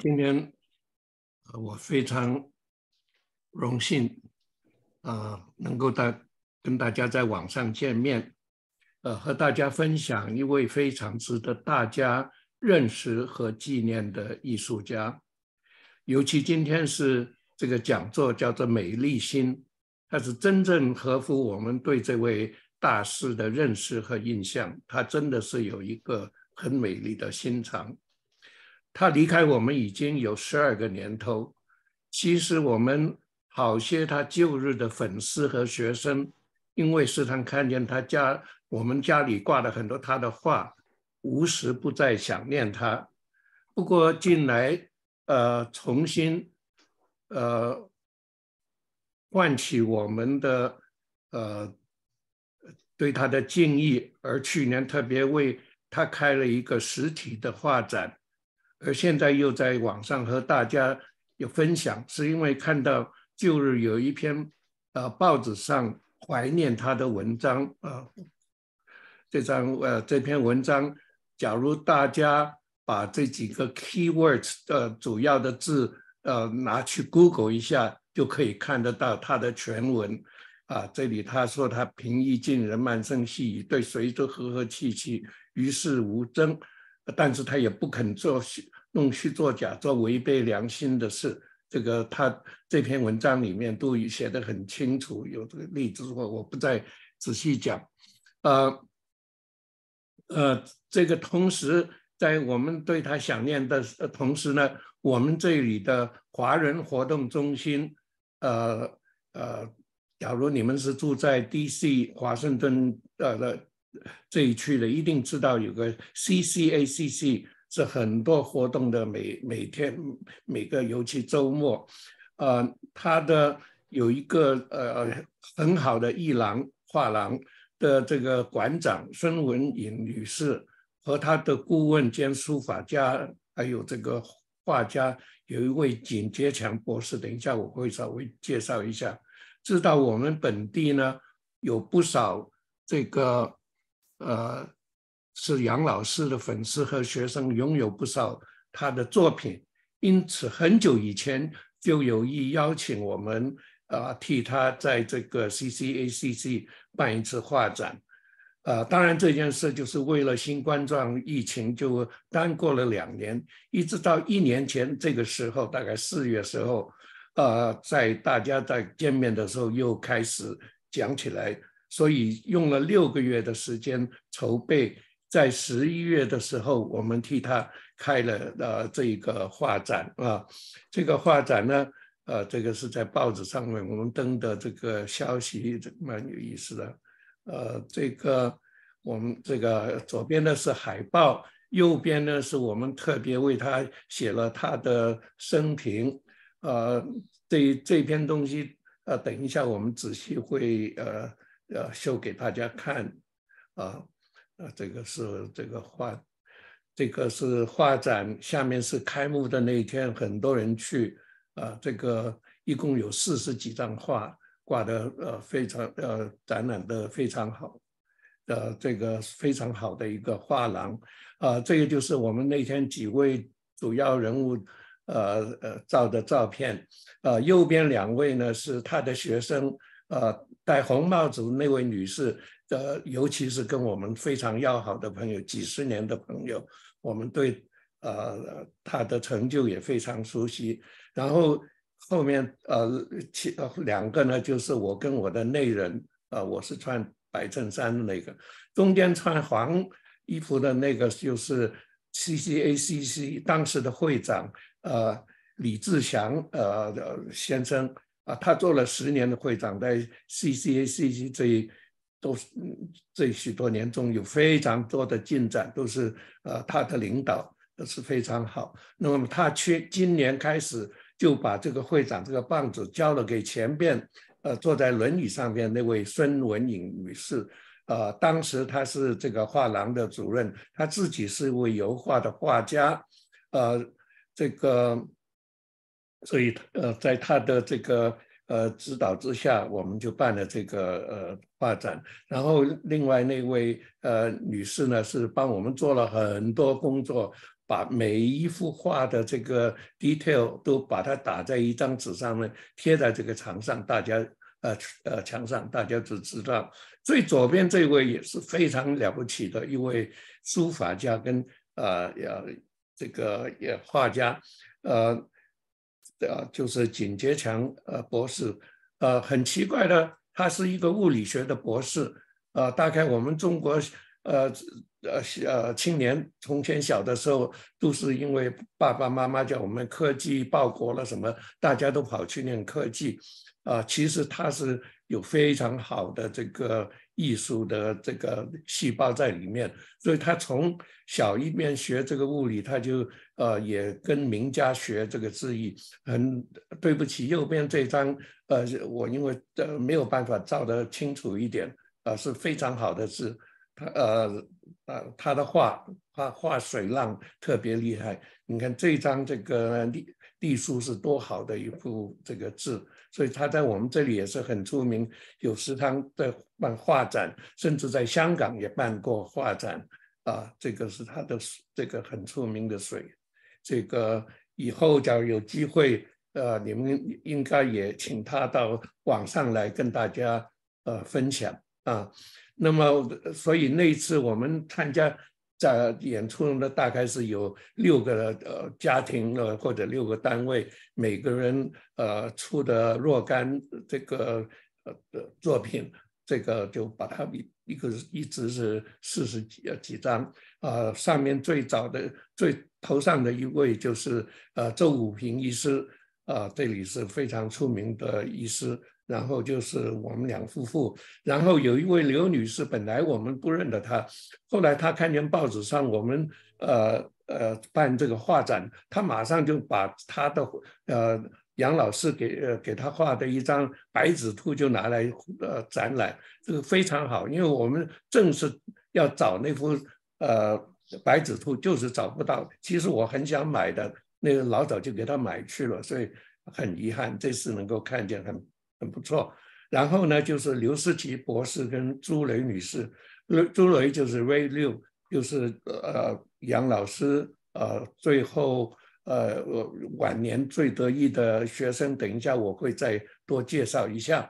今天我非常荣幸，啊，能够在跟大家在网上见面，呃，和大家分享一位非常值得大家认识和纪念的艺术家。尤其今天是这个讲座叫做“美丽心”，它是真正合乎我们对这位大师的认识和印象。他真的是有一个很美丽的心肠。他离开我们已经有十二个年头，其实我们好些他旧日的粉丝和学生，因为时常看见他家我们家里挂了很多他的画，无时不在想念他。不过近来，呃，重新，呃，唤起我们的呃对他的敬意，而去年特别为他开了一个实体的画展。而现在又在网上和大家有分享，是因为看到旧日有一篇呃报纸上怀念他的文章啊，这张呃这篇文章，假如大家把这几个 key words 呃主要的字呃拿去 Google 一下，就可以看得到他的全文啊。这里他说他平易近人，慢声细语，对谁都和和气气，与世无争。但是他也不肯做虚弄虚作假、做违背良心的事。这个他这篇文章里面都写的很清楚，有这个例子，我我不再仔细讲。呃，呃，这个同时在我们对他想念的同时呢，我们这里的华人活动中心，呃呃，假如你们是住在 D.C. 华盛顿呃的。这一区的一定知道有个 C C A C C 是很多活动的每每天每个尤其周末，呃，他的有一个呃很好的艺廊画廊的这个馆长孙文颖女士和她的顾问兼书法家，还有这个画家有一位景杰强博士，等一下我会稍微介绍一下。知道我们本地呢有不少这个。呃，是杨老师的粉丝和学生拥有不少他的作品，因此很久以前就有意邀请我们啊替他在这个 CCACC 办一次画展。呃，当然这件事就是为了新冠状疫情就耽过了两年，一直到一年前这个时候，大概四月时候，呃，在大家在见面的时候又开始讲起来。所以用了六个月的时间筹备，在十一月的时候，我们替他开了呃这个画展啊。这个画展呢，呃，这个是在报纸上面我们登的这个消息，蛮有意思的。呃，这个我们这个左边的是海报，右边呢是我们特别为他写了他的生平。呃，这这篇东西，呃，等一下我们仔细会呃。呃，秀给大家看，啊，啊，这个是这个画，这个是画展，下面是开幕的那一天，很多人去，啊，这个一共有四十几张画挂的，呃，非常呃，展览的非常好，呃，这个非常好的一个画廊，啊，这个就是我们那天几位主要人物，呃呃，照的照片，呃，右边两位呢是他的学生，呃。戴红帽子那位女士，的，尤其是跟我们非常要好的朋友，几十年的朋友，我们对呃她的成就也非常熟悉。然后后面呃，其呃两个呢，就是我跟我的内人，呃我是穿白衬衫的那个，中间穿黄衣服的那个就是 CCACC 当时的会长，呃，李志祥，呃，先生。啊，他做了十年的会长，在 CCA、CC 这一都是这许多年中，有非常多的进展，都是呃他的领导，都是非常好。那么他去今年开始就把这个会长这个棒子交了给前边呃坐在轮椅上面那位孙文颖女士。呃，当时她是这个画廊的主任，她自己是一位油画的画家。呃，这个。所以，呃，在他的这个呃指导之下，我们就办了这个呃画展。然后，另外那位呃女士呢，是帮我们做了很多工作，把每一幅画的这个 detail 都把它打在一张纸上呢，贴在这个墙上。大家呃呃墙上，大家都知道，最左边这位也是非常了不起的一位书法家跟呃呃这个也画家，呃。啊，就是景杰强呃博士，呃很奇怪的，他是一个物理学的博士，呃，大概我们中国呃呃呃青年从前小的时候都是因为爸爸妈妈叫我们科技报国了什么，大家都跑去念科技，啊，其实他是有非常好的这个。艺术的这个细胞在里面，所以他从小一边学这个物理，他就呃也跟名家学这个字意。很对不起，右边这张呃，我因为呃没有办法照得清楚一点呃是非常好的字。他呃呃，他的画画画水浪特别厉害。你看这张这个隶隶书是多好的一幅这个字。所以他在我们这里也是很出名，有时他在办画展，甚至在香港也办过画展，啊，这个是他的这个很出名的水。这个以后假如有机会，呃，你们应该也请他到网上来跟大家呃分享啊。那么，所以那次我们参加。在演出呢，大概是有六个呃家庭的或者六个单位，每个人呃出的若干这个呃作品，这个就把它一一个一直是四十几几张，啊，上面最早的最头上的一位就是呃周武平医师，啊，这里是非常出名的医师。然后就是我们两夫妇，然后有一位刘女士，本来我们不认得她，后来她看见报纸上我们呃呃办这个画展，她马上就把她的呃杨老师给呃给她画的一张白纸兔就拿来呃展览，这个非常好，因为我们正是要找那幅呃白纸兔，就是找不到。其实我很想买的，那个老早就给她买去了，所以很遗憾这次能够看见很。很不错，然后呢，就是刘思琪博士跟朱雷女士，朱雷就是 Ray Liu，就是呃杨老师，呃最后呃晚年最得意的学生，等一下我会再多介绍一下，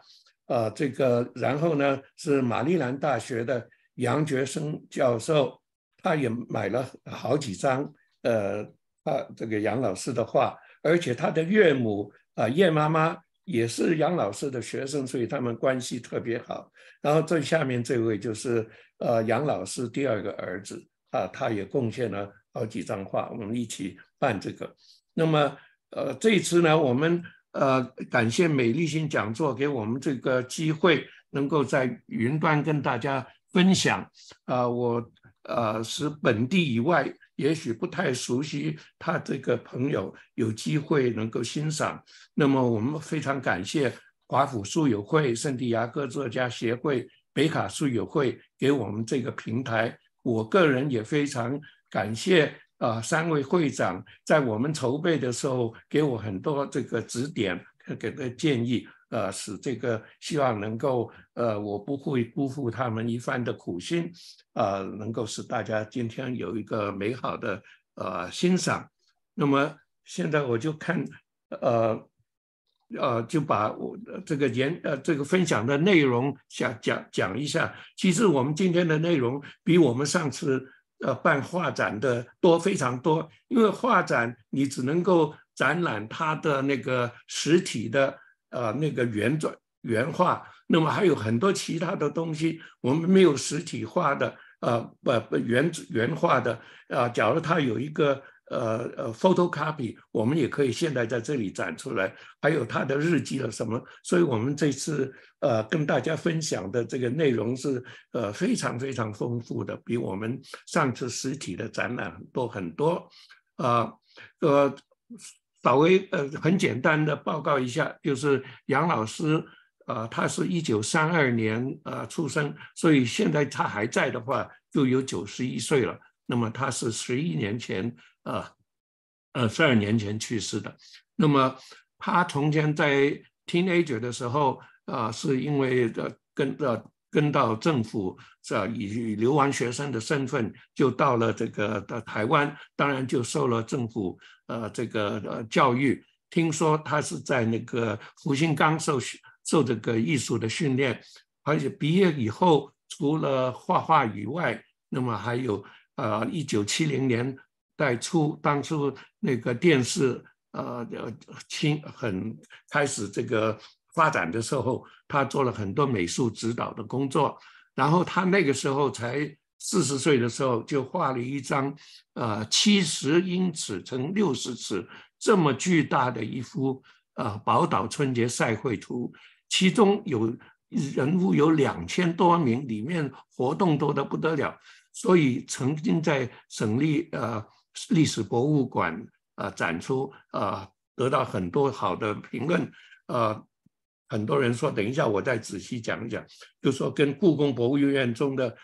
呃这个，然后呢是玛丽兰大学的杨觉生教授，他也买了好几张呃啊这个杨老师的画，而且他的岳母啊叶妈妈。也是杨老师的学生，所以他们关系特别好。然后最下面这位就是呃杨老师第二个儿子啊，他也贡献了好几张画，我们一起办这个。那么呃这次呢，我们呃感谢美丽心讲座给我们这个机会，能够在云端跟大家分享。呃我呃是本地以外。也许不太熟悉他这个朋友，有机会能够欣赏。那么我们非常感谢华府书友会、圣地亚哥作家协会、北卡书友会给我们这个平台。我个人也非常感谢啊，三位会长在我们筹备的时候给我很多这个指点和给的建议。呃，使这个希望能够，呃，我不会辜负他们一番的苦心，呃，能够使大家今天有一个美好的呃欣赏。那么现在我就看，呃，呃，就把我这个演呃这个分享的内容想讲讲一下。其实我们今天的内容比我们上次呃办画展的多非常多，因为画展你只能够展览它的那个实体的。啊，那个原作原画，那么还有很多其他的东西，我们没有实体化的，呃，不不原原画的，啊，假如他有一个呃呃 photocopy，我们也可以现在在这里展出来，还有他的日记了什么，所以我们这次呃跟大家分享的这个内容是呃非常非常丰富的，比我们上次实体的展览多很多，啊，呃。稍微呃很简单的报告一下，就是杨老师，呃，他是一九三二年呃出生，所以现在他还在的话，就有九十一岁了。那么他是十一年前，呃，呃十二年前去世的。那么他从前在 Teenager 的时候，呃，是因为呃跟呃。跟到政府，是以以流亡学生的身份就到了这个的台湾，当然就受了政府呃这个呃教育。听说他是在那个胡星刚受受这个艺术的训练，而且毕业以后除了画画以外，那么还有呃，一九七零年代初当初那个电视呃清很开始这个。发展的时候，他做了很多美术指导的工作。然后他那个时候才四十岁的时候，就画了一张呃七十英尺乘六十尺这么巨大的一幅呃宝岛春节赛会图，其中有人物有两千多名，里面活动多得不得了。所以曾经在省立呃历史博物馆呃展出，呃得到很多好的评论，呃。很多人说，等一下我再仔细讲一讲，就说跟故宫博物院中的《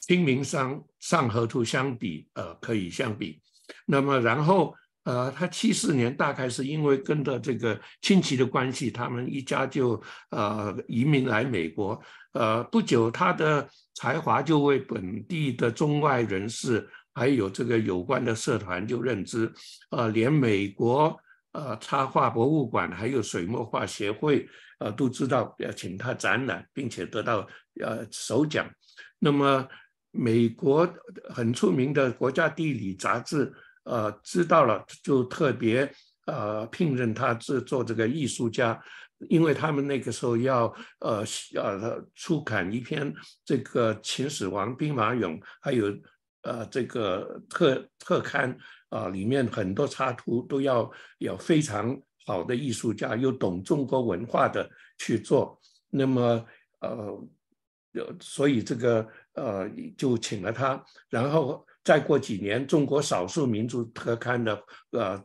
清明上上河图》相比，呃，可以相比。那么，然后，呃，他七四年大概是因为跟着这个亲戚的关系，他们一家就呃移民来美国。呃，不久他的才华就为本地的中外人士还有这个有关的社团就认知，呃，连美国。呃，插画博物馆还有水墨画协会，呃，都知道要请他展览，并且得到呃首奖。那么，美国很出名的《国家地理》杂志，呃，知道了就特别呃聘任他制作这个艺术家，因为他们那个时候要呃呃出刊一篇这个秦始皇兵马俑，还有呃这个特特刊。啊，里面很多插图都要有非常好的艺术家，又懂中国文化的去做。那么，呃，所以这个呃就请了他。然后再过几年，中国少数民族特刊的呃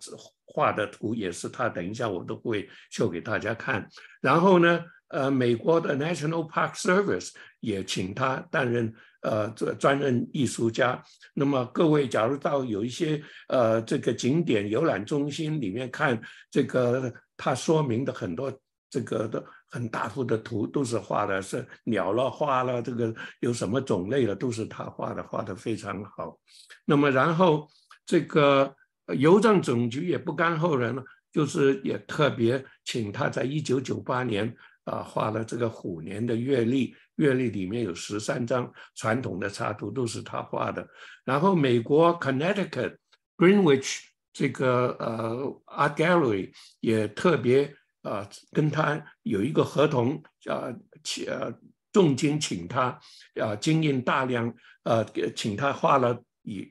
画的图也是他。等一下，我都会秀给大家看。然后呢，呃，美国的 National Park Service 也请他担任。呃，个专任艺术家。那么各位，假如到有一些呃这个景点游览中心里面看这个，他说明的很多这个的很大幅的图都是画的，是鸟了、花了，这个有什么种类的都是他画的，画的非常好。那么然后这个邮政总局也不甘后人了，就是也特别请他在一九九八年啊画了这个虎年的月历。《阅历》里面有十三张传统的插图都是他画的，然后美国 Connecticut Greenwich 这个呃 Art Gallery 也特别啊跟他有一个合同，呃请呃重金请他啊经营大量呃请他画了以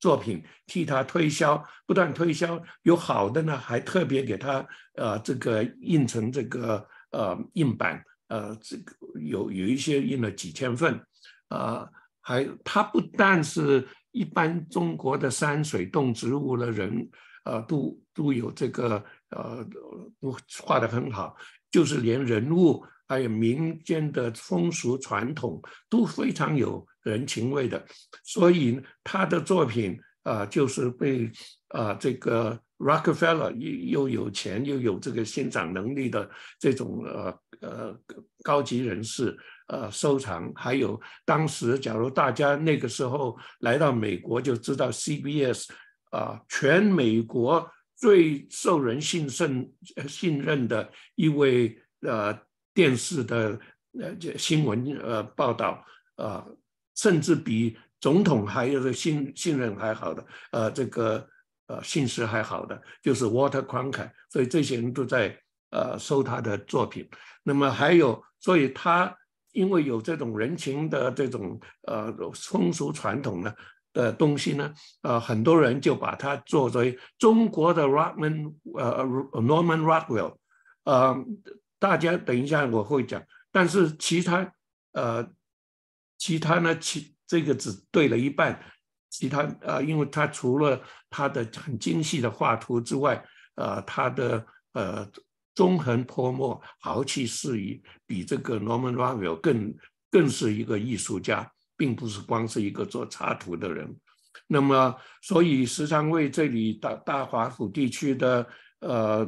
作品替他推销，不断推销，有好的呢还特别给他呃这个印成这个呃印版，呃，这个有有一些印了几千份，呃，还他不但是一般中国的山水、动植物的人，呃，都都有这个呃画得很好，就是连人物还有民间的风俗传统都非常有人情味的，所以他的作品啊，就是被啊这个。Rockefeller 又又有钱又有这个欣赏能力的这种呃呃高级人士呃收藏，还有当时假如大家那个时候来到美国就知道 CBS 啊，全美国最受人信任信任的一位呃电视的呃这新闻呃报道啊，甚至比总统还有的信信任还好的呃这个。呃，姓氏还好的就是 Water Crank，所以这些人都在呃收他的作品。那么还有，所以他因为有这种人情的这种呃风俗传统呢的东西呢，呃，很多人就把它作为中国的 r o r m a n 呃 Norman Rockwell，呃，大家等一下我会讲。但是其他呃其他呢，其这个只对了一半。其他啊，因为他除了他的很精细的画图之外，啊，他的呃，纵横泼墨，豪气肆意，比这个 Norman r o v e l l 更更是一个艺术家，并不是光是一个做插图的人。那么，所以时常为这里大大华府地区的。呃，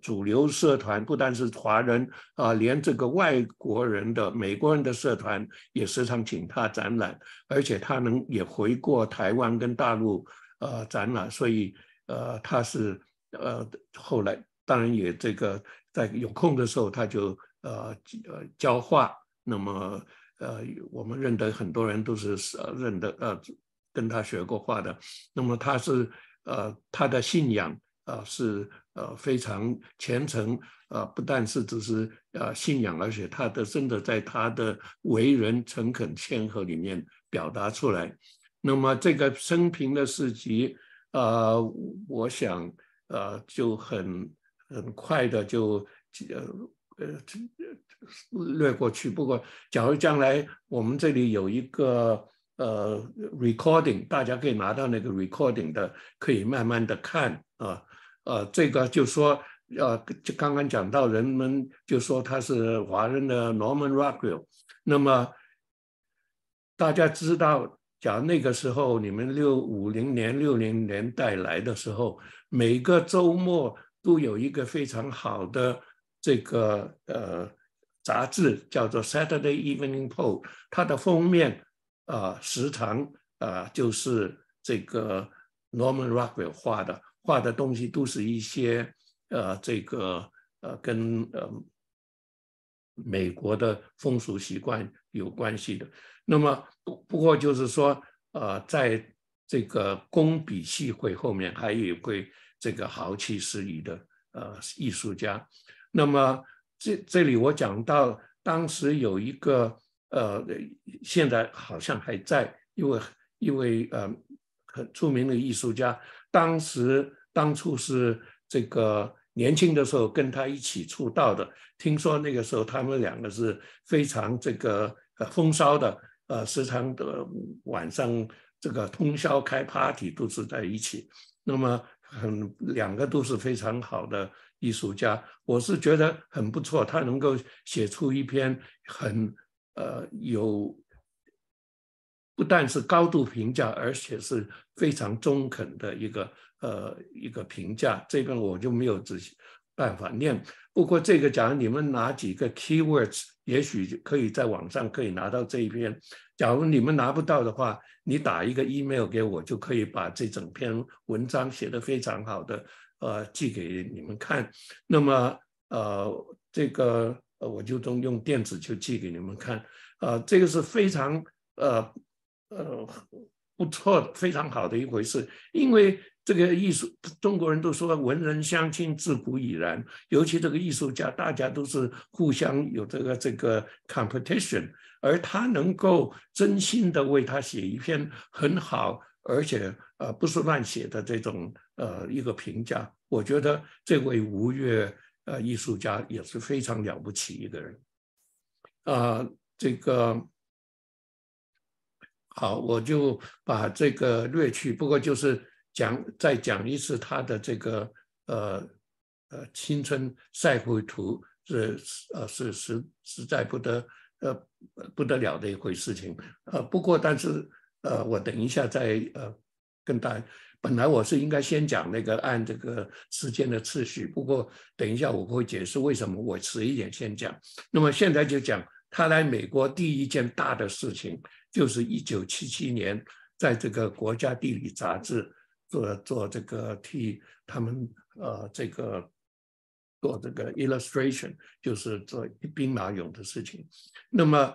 主流社团不单是华人啊，连这个外国人的、美国人的社团也时常请他展览，而且他能也回过台湾跟大陆呃展览，所以呃，他是呃后来当然也这个在有空的时候他就呃呃教画，那么呃我们认得很多人都是呃认得呃跟他学过画的，那么他是呃他的信仰。啊，是呃非常虔诚啊，不但是只是啊信仰，而且他的真的在他的为人诚恳谦和里面表达出来。那么这个生平的事迹啊，我想啊就很很快的就呃呃略过去。不过假如将来我们这里有一个呃 recording，大家可以拿到那个 recording 的，可以慢慢的看啊。呃，这个就说，呃，就刚刚讲到，人们就说他是华人的 Norman Rockwell。那么，大家知道，讲那个时候你们六五零年六零年代来的时候，每个周末都有一个非常好的这个呃杂志，叫做 Saturday Evening Post，它的封面啊时长啊就是这个 Norman Rockwell 画的。画的东西都是一些呃，这个呃，跟呃美国的风俗习惯有关系的。那么不不过就是说，呃，在这个工笔细绘后面，还有一位这个豪气十意的呃艺术家。那么这这里我讲到，当时有一个呃，现在好像还在一位一位呃很著名的艺术家。当时当初是这个年轻的时候跟他一起出道的，听说那个时候他们两个是非常这个风骚的，呃，时常的晚上这个通宵开 party 都是在一起。那么，嗯，两个都是非常好的艺术家，我是觉得很不错。他能够写出一篇很呃有。不但是高度评价，而且是非常中肯的一个呃一个评价。这个我就没有仔细办法念。不过这个，假如你们拿几个 keywords，也许可以在网上可以拿到这一篇。假如你们拿不到的话，你打一个 email 给我，就可以把这整篇文章写得非常好的呃寄给你们看。那么呃这个我就用电子就寄给你们看。呃，这个是非常呃。呃，不错，非常好的一回事。因为这个艺术，中国人都说文人相亲自古以然。尤其这个艺术家，大家都是互相有这个这个 competition，而他能够真心的为他写一篇很好，而且呃不是乱写的这种呃一个评价，我觉得这位吴越呃艺术家也是非常了不起一个人。啊，这个。好，我就把这个略去。不过就是讲再讲一次他的这个呃呃青春赛会图是呃是实实在不得呃不得了的一回事情呃不过但是呃我等一下再呃跟大本来我是应该先讲那个按这个时间的次序不过等一下我会解释为什么我迟一点先讲那么现在就讲他来美国第一件大的事情。就是一九七七年，在这个《国家地理》杂志做做这个替他们呃这个做这个 illustration，就是做兵马俑的事情。那么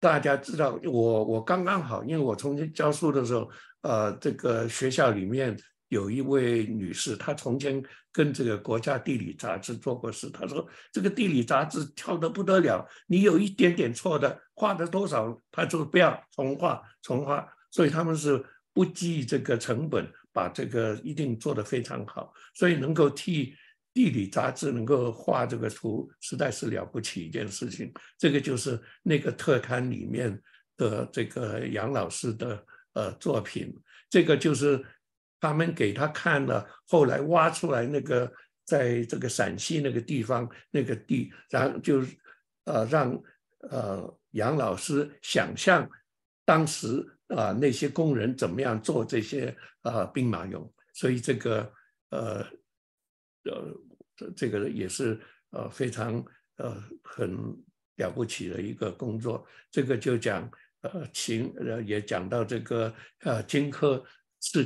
大家知道，我我刚刚好，因为我从教书的时候，呃，这个学校里面。有一位女士，她从前跟这个《国家地理》杂志做过事。她说：“这个地理杂志跳得不得了，你有一点点错的，画的多少她就不要重画，重画。所以他们是不计这个成本，把这个一定做的非常好。所以能够替地理杂志能够画这个图，实在是了不起一件事情。这个就是那个特刊里面的这个杨老师的呃作品，这个就是。”他们给他看了，后来挖出来那个，在这个陕西那个地方那个地，然后就，呃，让呃杨老师想象当时啊那些工人怎么样做这些啊兵马俑，所以这个呃呃这个也是呃非常呃很了不起的一个工作。这个就讲呃秦，也讲到这个呃荆轲。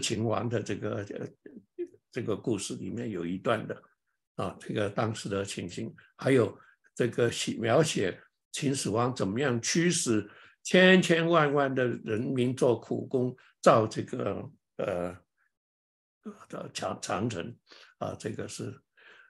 秦王的这个这个故事里面有一段的啊，这个当时的情形，还有这个写描写秦始皇怎么样驱使千千万万的人民做苦工造这个呃的长长城啊，这个是。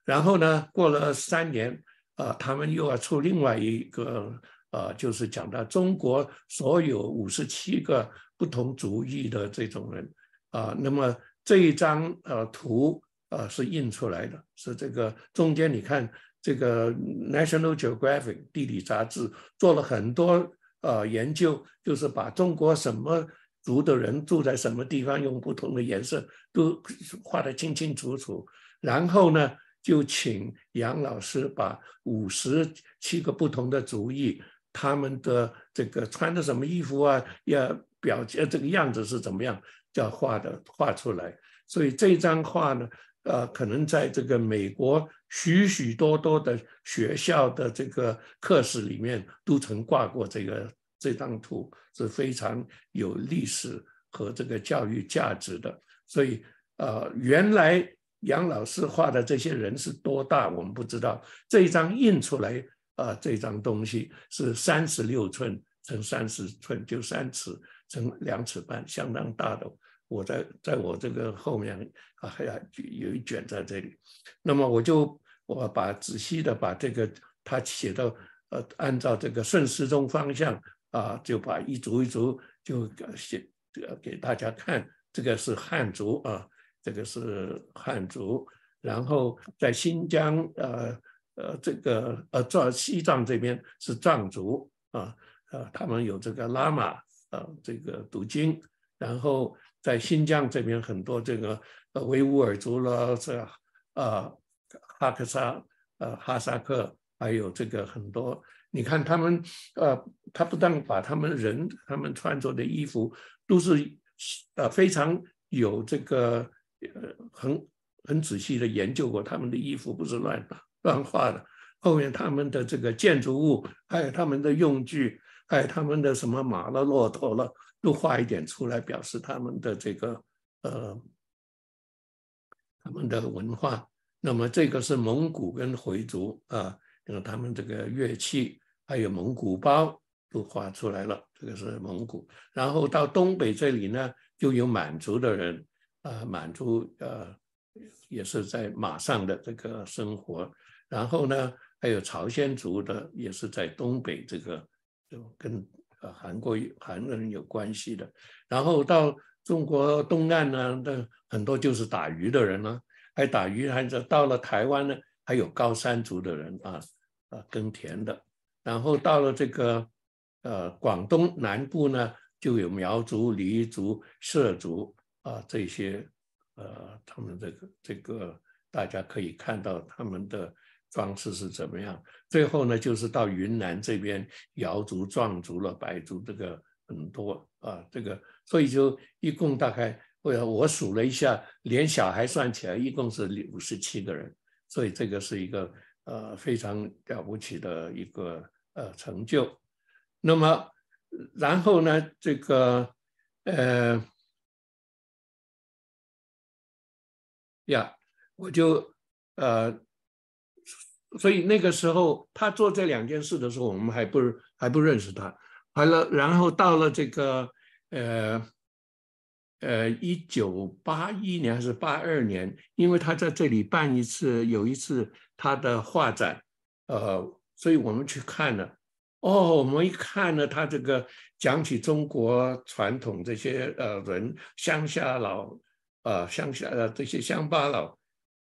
然后呢，过了三年啊，他们又要出另外一个啊，就是讲到中国所有五十七个不同族裔的这种人。啊，那么这一张呃图呃是印出来的，是这个中间你看，这个 National Geographic 地理杂志做了很多呃研究，就是把中国什么族的人住在什么地方，用不同的颜色都画的清清楚楚。然后呢，就请杨老师把五十七个不同的族裔，他们的这个穿的什么衣服啊，要表呃这个样子是怎么样。叫画的画出来，所以这张画呢，呃，可能在这个美国许许多多的学校的这个课室里面都曾挂过这个这张图，是非常有历史和这个教育价值的。所以，呃，原来杨老师画的这些人是多大，我们不知道。这一张印出来，啊，这张东西是三十六寸乘三十寸，就三尺乘两尺半，相当大的。我在在我这个后面啊，还有一卷在这里。那么我就我把仔细的把这个他写到呃，按照这个顺时钟方向啊，就把一组一组就写这个给大家看。这个是汉族啊，这个是汉族。然后在新疆呃呃这个呃藏西藏这边是藏族啊呃他们有这个喇嘛啊，这个读经，然后。在新疆这边，很多这个维吾尔族了，这啊哈克萨呃哈萨克，还有这个很多，你看他们呃，他不但把他们人，他们穿着的衣服都是呃非常有这个很很仔细的研究过，他们的衣服不是乱乱画的。后面他们的这个建筑物，还有他们的用具，还有他们的什么马了骆驼了。都画一点出来，表示他们的这个呃，他们的文化。那么这个是蒙古跟回族啊，那么他们这个乐器，还有蒙古包都画出来了。这个是蒙古。然后到东北这里呢，就有满族的人啊，满族呃也是在马上的这个生活。然后呢，还有朝鲜族的，也是在东北这个就跟。韩国韩人有关系的，然后到中国东岸呢，那很多就是打鱼的人了，还打鱼，还是到了台湾呢，还有高山族的人啊，啊，耕田的，然后到了这个呃广东南部呢，就有苗族、黎族、畲族啊这些，呃，他们这个这个大家可以看到他们的。方式是怎么样？最后呢，就是到云南这边，瑶族、壮族了，白族这个很多啊，这个，所以就一共大概，我我数了一下，连小孩算起来，一共是五十七个人，所以这个是一个呃非常了不起的一个呃成就。那么，然后呢，这个呃呀，我就呃。所以那个时候，他做这两件事的时候，我们还不还不认识他。完了，然后到了这个，呃，呃，一九八一年还是八二年，因为他在这里办一次，有一次他的画展，呃，所以我们去看了。哦，我们一看呢，他这个讲起中国传统这些呃人，乡下佬呃乡下呃这些乡巴佬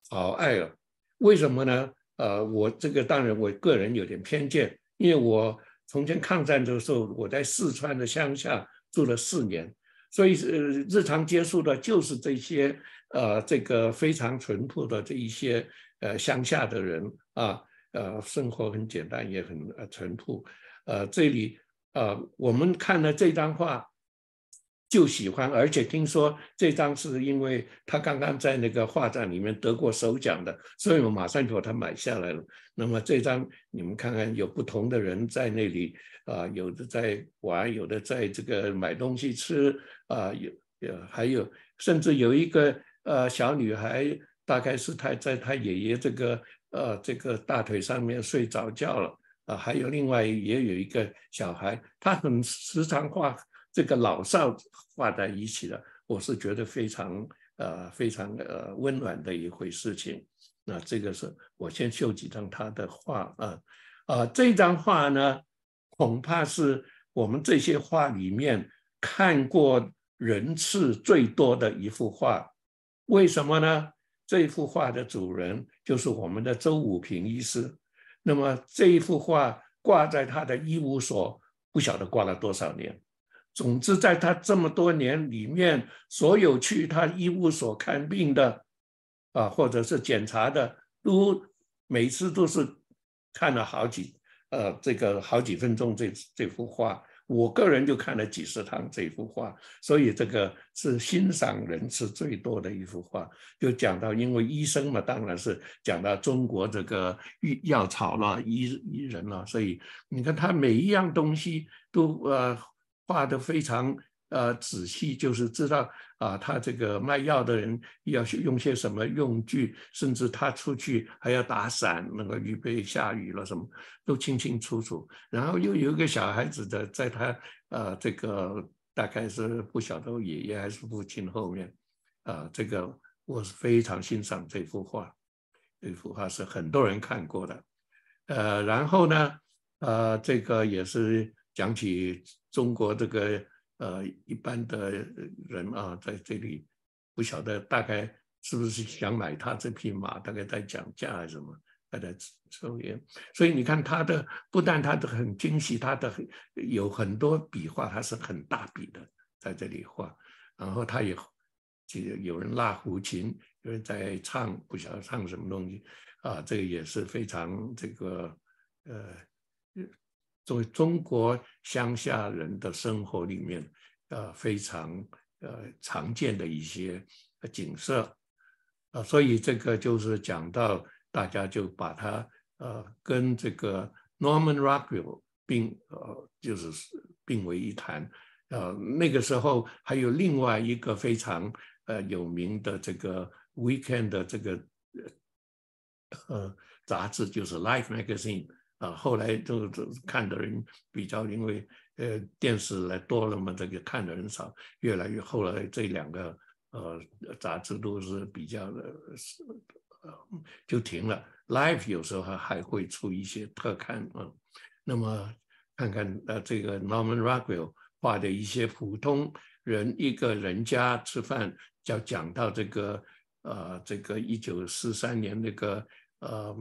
好爱了，为什么呢？呃，我这个当然，我个人有点偏见，因为我从前抗战的时候，我在四川的乡下住了四年，所以呃，日常接触的就是这些呃，这个非常淳朴的这一些呃乡下的人啊，呃，生活很简单，也很呃淳朴。呃，这里呃，我们看了这张画。就喜欢，而且听说这张是因为他刚刚在那个画展里面得过首奖的，所以我马上就把它买下来了。那么这张你们看看，有不同的人在那里啊，有的在玩，有的在这个买东西吃啊，有有还有甚至有一个呃小女孩，大概是她在她爷爷这个呃这个大腿上面睡着觉了啊。还有另外也有一个小孩，他很时常画。这个老少画在一起的，我是觉得非常呃非常呃温暖的一回事情。那这个是，我先秀几张他的画啊啊，这张画呢，恐怕是我们这些画里面看过人次最多的一幅画。为什么呢？这幅画的主人就是我们的周武平医师。那么这一幅画挂在他的医务所，不晓得挂了多少年。总之，在他这么多年里面，所有去他医务所看病的，啊，或者是检查的，都每次都是看了好几呃，这个好几分钟。这这幅画，我个人就看了几十趟这幅画，所以这个是欣赏人次最多的一幅画。就讲到，因为医生嘛，当然是讲到中国这个药草了，医医人了，所以你看他每一样东西都呃。画的非常呃仔细，就是知道啊，他这个卖药的人要用些什么用具，甚至他出去还要打伞，那个预备下雨了什么，都清清楚楚。然后又有一个小孩子的在他呃这个大概是不晓得爷爷还是父亲后面啊，这个我是非常欣赏这幅画，这幅画是很多人看过的。呃，然后呢，呃，这个也是。讲起中国这个呃一般的人啊，在这里不晓得大概是不是想买他这匹马，大概在讲价还是什么？在抽烟，所以你看他的不但他的很惊喜，他的有很多笔画，他是很大笔的在这里画，然后他也就有人拉胡琴，有人在唱，不晓得唱什么东西啊，这个也是非常这个呃。作为中国乡下人的生活里面，呃，非常呃常见的一些景色，啊，所以这个就是讲到大家就把它呃跟这个 Norman Rockwell 并呃就是并为一谈，呃，那个时候还有另外一个非常呃有名的这个 Weekend 的这个呃杂志就是 Life Magazine。啊，后来就看的人比较，因为呃电视来多了嘛，这个看的人少，越来越后来这两个呃杂志都是比较的是呃就停了。Life 有时候还还会出一些特刊啊，那么看看呃这个 Norman Rockwell 画的一些普通人一个人家吃饭，就讲到这个呃这个一九四三年那个呃。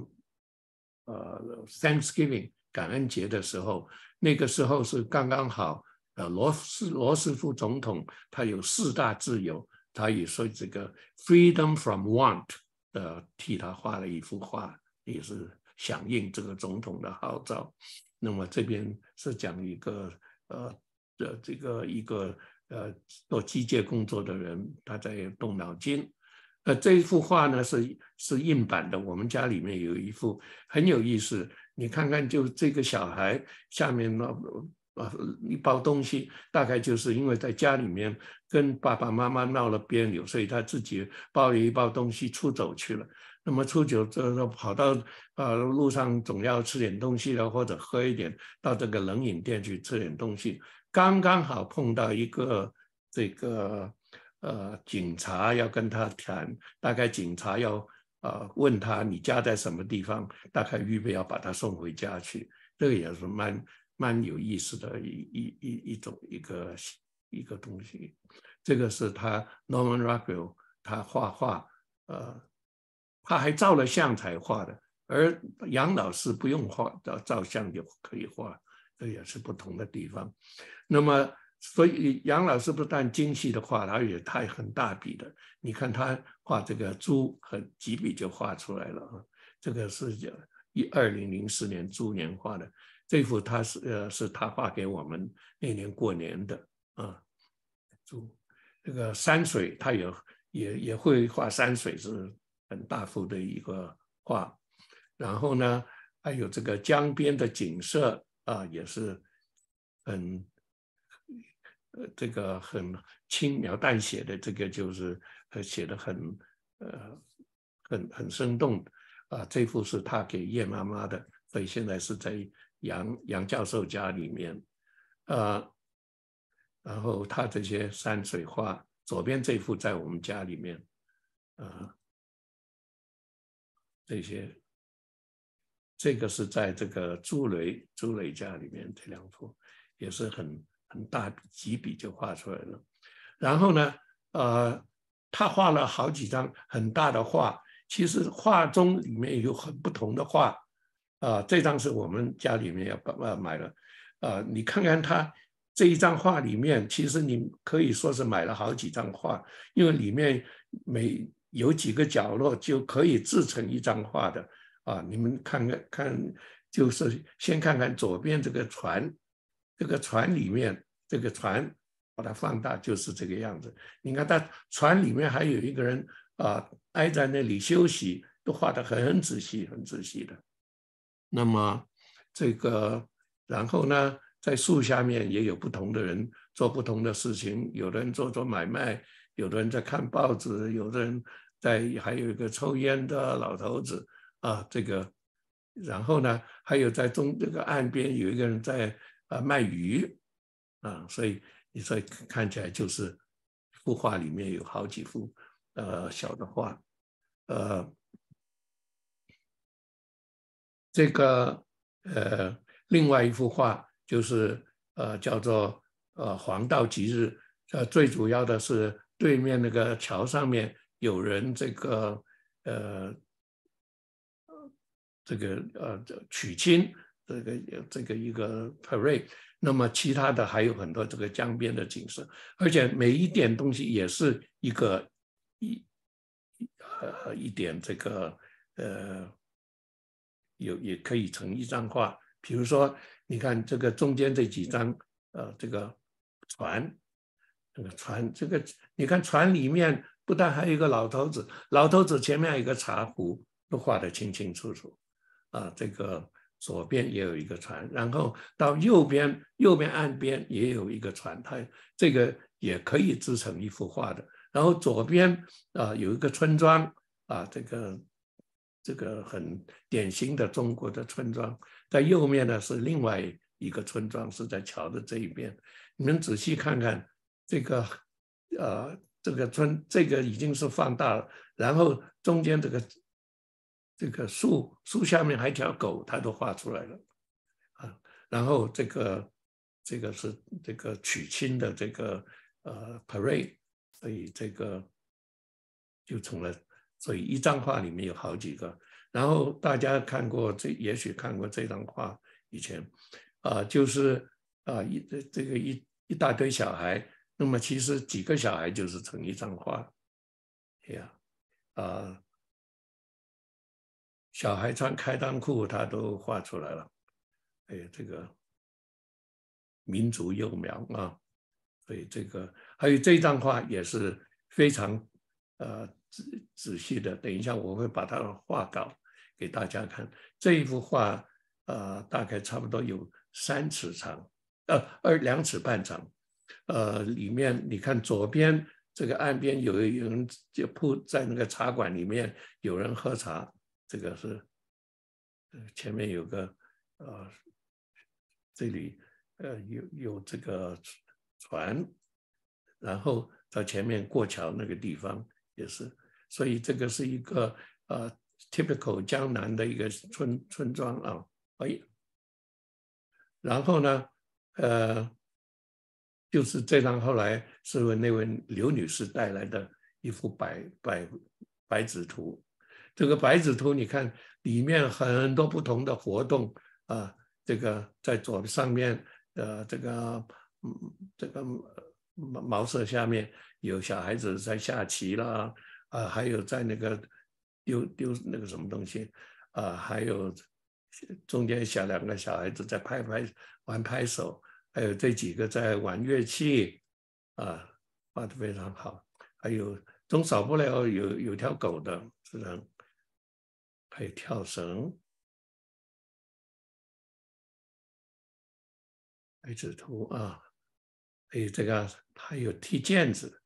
呃，Thanksgiving 感恩节的时候，那个时候是刚刚好，呃，罗斯罗斯福总统他有四大自由，他也说这个 Freedom from Want 的，替他画了一幅画，也是响应这个总统的号召。那么这边是讲一个呃的这个一个呃做机械工作的人，他在动脑筋。这一幅画呢是是硬板的，我们家里面有一幅很有意思，你看看，就这个小孩下面那啊一包东西，大概就是因为在家里面跟爸爸妈妈闹了别扭，所以他自己抱了一包东西出走去了。那么出走之后跑到呃路上总要吃点东西的，或者喝一点，到这个冷饮店去吃点东西，刚刚好碰到一个这个。呃，警察要跟他谈，大概警察要呃问他你家在什么地方，大概预备要把他送回家去。这个也是蛮蛮有意思的一一一一种一个一个东西。这个是他 Norman Rockwell 他画画，呃，他还照了相才画的。而杨老师不用画照照相就可以画，这也是不同的地方。那么。所以杨老师不但精细的画，然后也他很大笔的。你看他画这个猪，很几笔就画出来了啊。这个是二零零四年猪年画的，这幅他是呃是他画给我们那年过年的啊。猪，这个山水他也也也会画山水是很大幅的一个画，然后呢还有这个江边的景色啊也是很。呃，这个很轻描淡写的，这个就是写的很呃很很生动啊。这幅是他给叶妈妈的，所以现在是在杨杨教授家里面啊。然后他这些山水画，左边这幅在我们家里面啊，这些这个是在这个朱雷朱雷家里面这两幅也是很。很大几笔就画出来了，然后呢，呃，他画了好几张很大的画，其实画中里面有很不同的画，啊，这张是我们家里面要把呃买了，啊，你看看他这一张画里面，其实你可以说是买了好几张画，因为里面每有几个角落就可以制成一张画的，啊，你们看看看，就是先看看左边这个船。这个船里面，这个船把它放大就是这个样子。你看，它船里面还有一个人啊，挨在那里休息，都画得很仔细、很仔细的。那么这个，然后呢，在树下面也有不同的人做不同的事情，有的人做做买卖，有的人在看报纸，有的人在，还有一个抽烟的老头子啊。这个，然后呢，还有在中这个岸边有一个人在。呃，卖鱼，啊，所以你说看起来就是一幅画里面有好几幅呃小的画，呃，这个呃另外一幅画就是呃叫做呃黄道吉日，呃最主要的是对面那个桥上面有人这个呃，这个呃娶亲。这个这个一个 parade，那么其他的还有很多这个江边的景色，而且每一点东西也是一个一呃一点这个呃，有也可以成一张画。比如说，你看这个中间这几张呃，这个船，这个船，这个你看船里面不但还有一个老头子，老头子前面有一个茶壶，都画的清清楚楚啊，这个。左边也有一个船，然后到右边，右边岸边也有一个船，它这个也可以制成一幅画的。然后左边啊有一个村庄啊，这个这个很典型的中国的村庄，在右面呢是另外一个村庄，是在桥的这一边。你们仔细看看这个呃这个村，这个已经是放大了，然后中间这个。这个树树下面还一条狗，他都画出来了，啊，然后这个这个是这个娶亲的这个呃 parade，所以这个就成了，所以一张画里面有好几个。然后大家看过这，也许看过这张画以前，啊，就是啊一这这个一一大堆小孩，那么其实几个小孩就是成一张画，这样啊。小孩穿开裆裤，他都画出来了。哎，这个民族幼苗啊，所以这个还有这张画也是非常呃仔仔细的。等一下我会把它画稿给大家看。这一幅画呃大概差不多有三尺长，呃，二两尺半长。呃，里面你看左边这个岸边有有人就铺在那个茶馆里面有人喝茶。这个是，前面有个，呃，这里呃有有这个船，然后到前面过桥那个地方也是，所以这个是一个呃 typical 江南的一个村村庄啊，哎，然后呢，呃，就是这张后来是那位刘女士带来的一幅白白白纸图。这个白纸图，你看里面很多不同的活动啊。这个在左上面，呃，这个，这个毛毛色下面有小孩子在下棋啦，啊，还有在那个丢丢那个什么东西，啊，还有中间小两个小孩子在拍拍玩拍手，还有这几个在玩乐器，啊，画的非常好。还有总少不了有有条狗的，是吧？还有跳绳，还有图啊，还有这个，还有踢毽子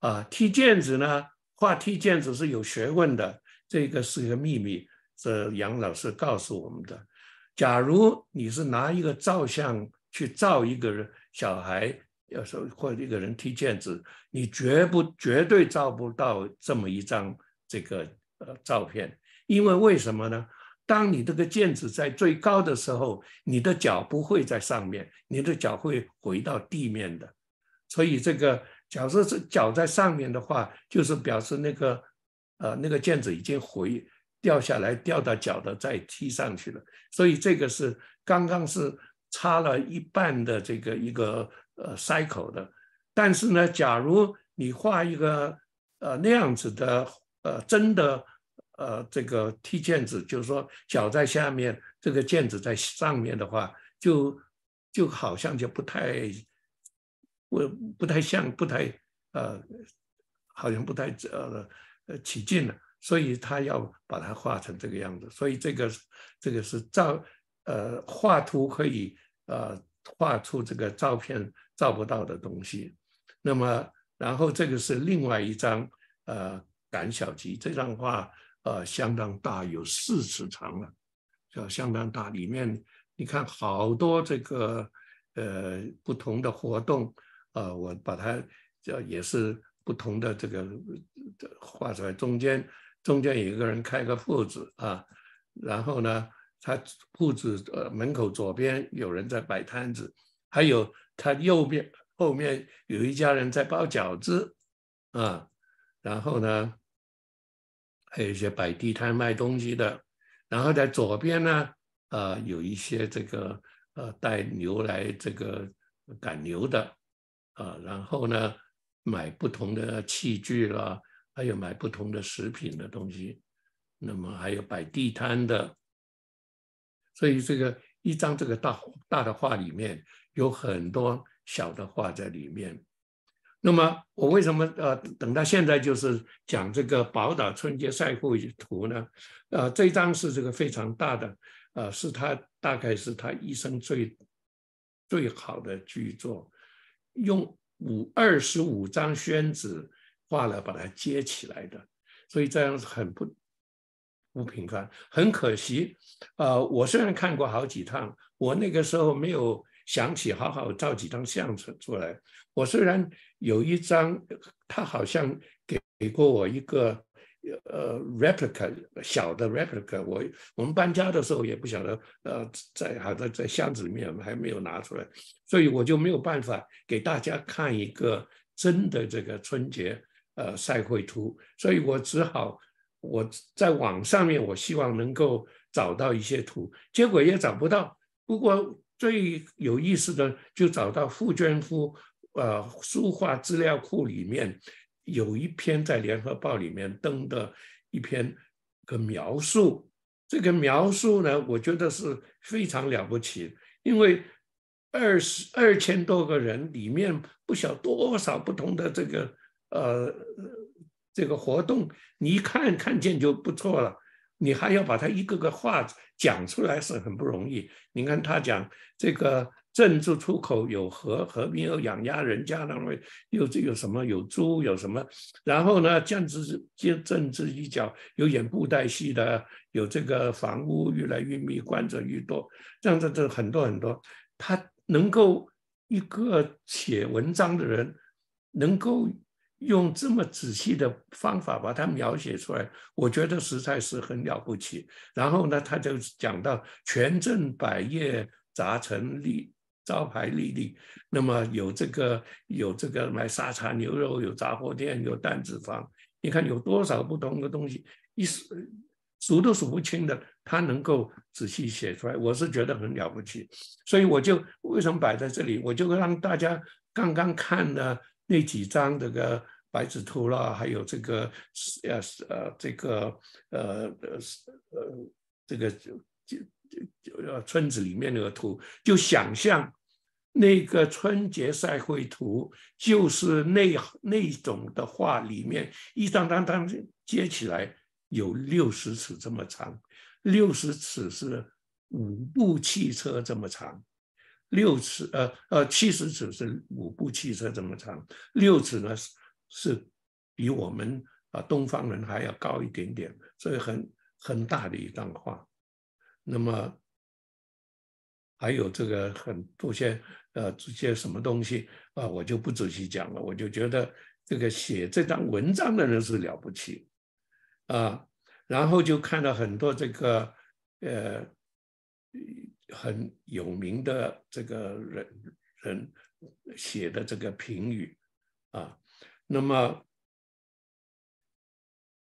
啊。踢毽子呢，画踢毽子是有学问的，这个是一个秘密，是杨老师告诉我们的。假如你是拿一个照相去照一个人，小孩要说或者一个人踢毽子，你绝不绝对照不到这么一张这个呃照片。因为为什么呢？当你这个毽子在最高的时候，你的脚不会在上面，你的脚会回到地面的。所以这个，假设是脚在上面的话，就是表示那个，呃，那个毽子已经回掉下来，掉到脚的再踢上去了。所以这个是刚刚是差了一半的这个一个呃 cycle 的。但是呢，假如你画一个呃那样子的呃真的。呃，这个踢毽子，就是说脚在下面，这个毽子在上面的话，就就好像就不太不不太像，不太呃，好像不太呃呃起劲了，所以他要把它画成这个样子。所以这个这个是照呃画图可以呃画出这个照片照不到的东西。那么，然后这个是另外一张呃赶小鸡这张画。啊，相当大，有四尺长了，叫相当大。里面你看好多这个呃不同的活动啊，我把它叫也是不同的这个画出来。中间中间有一个人开个铺子啊，然后呢，他铺子呃门口左边有人在摆摊子，还有他右边后面有一家人在包饺子啊，然后呢。还有一些摆地摊卖东西的，然后在左边呢，呃，有一些这个呃带牛来这个赶牛的，啊，然后呢买不同的器具啦，还有买不同的食品的东西，那么还有摆地摊的，所以这个一张这个大大的画里面有很多小的画在里面。那么我为什么呃等到现在就是讲这个宝岛春节赛会图呢？呃，这张是这个非常大的，呃，是他大概是他一生最最好的巨作，用五二十五张宣纸画了把它接起来的，所以这样很不不平凡，很可惜。呃，我虽然看过好几趟，我那个时候没有。想起好好照几张相册出来。我虽然有一张，他好像给给过我一个呃 replica 小的 replica。我我们搬家的时候也不晓得，呃，在还在在箱子里面还没有拿出来，所以我就没有办法给大家看一个真的这个春节呃赛会图。所以我只好我在网上面，我希望能够找到一些图，结果也找不到。不过。最有意思的，就找到傅娟夫，呃，书画资料库里面有一篇在《联合报》里面登的一篇个描述。这个描述呢，我觉得是非常了不起，因为二十二千多个人里面，不晓多少不同的这个呃这个活动，你一看看见就不错了。你还要把它一个个话讲出来是很不容易。你看他讲这个政治出口有和，和平要养鸭人家，然后有这有什么有猪有什么，然后呢政治接政治一角有演布袋戏的，有这个房屋越来越密，观者愈多，这样子的很多很多。他能够一个写文章的人能够。用这么仔细的方法把它描写出来，我觉得实在是很了不起。然后呢，他就讲到全镇百业杂陈，立招牌立立，那么有这个有这个卖沙茶牛肉，有杂货店，有单子房，你看有多少不同的东西，一数数都数不清的，他能够仔细写出来，我是觉得很了不起。所以我就为什么摆在这里，我就让大家刚刚看了。那几张这个白纸图啦，还有这个呃呃这个呃呃呃这个就就呃村子里面那个图，就想象那个春节赛会图，就是那那种的画里面一张张张接起来有六十尺这么长，六十尺是五部汽车这么长。六尺，呃呃，七十尺是五部汽车这么长，六尺呢是比我们啊东方人还要高一点点，所以很很大的一段话。那么还有这个很多些呃这些什么东西啊，我就不仔细讲了。我就觉得这个写这张文章的人是了不起啊。然后就看到很多这个呃。很有名的这个人人写的这个评语啊，那么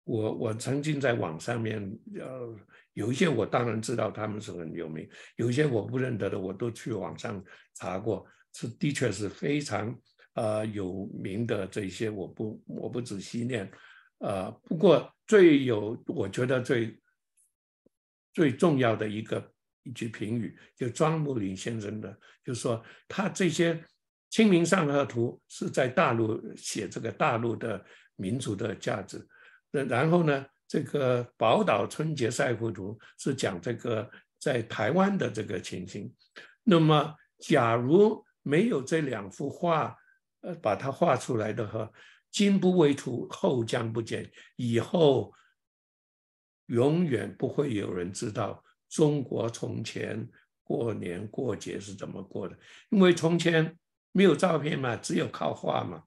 我我曾经在网上面呃有一些我当然知道他们是很有名，有一些我不认得的我都去网上查过，是的确是非常呃有名的这些我不我不仔细念，呃不过最有我觉得最最重要的一个。一句评语，就庄木林先生的，就是说他这些《清明上河图》是在大陆写这个大陆的民族的价值，那然后呢，这个《宝岛春节赛会图》是讲这个在台湾的这个情形。那么，假如没有这两幅画，呃，把它画出来的话，今不为图，后将不见，以后永远不会有人知道。中国从前过年过节是怎么过的？因为从前没有照片嘛，只有靠画嘛，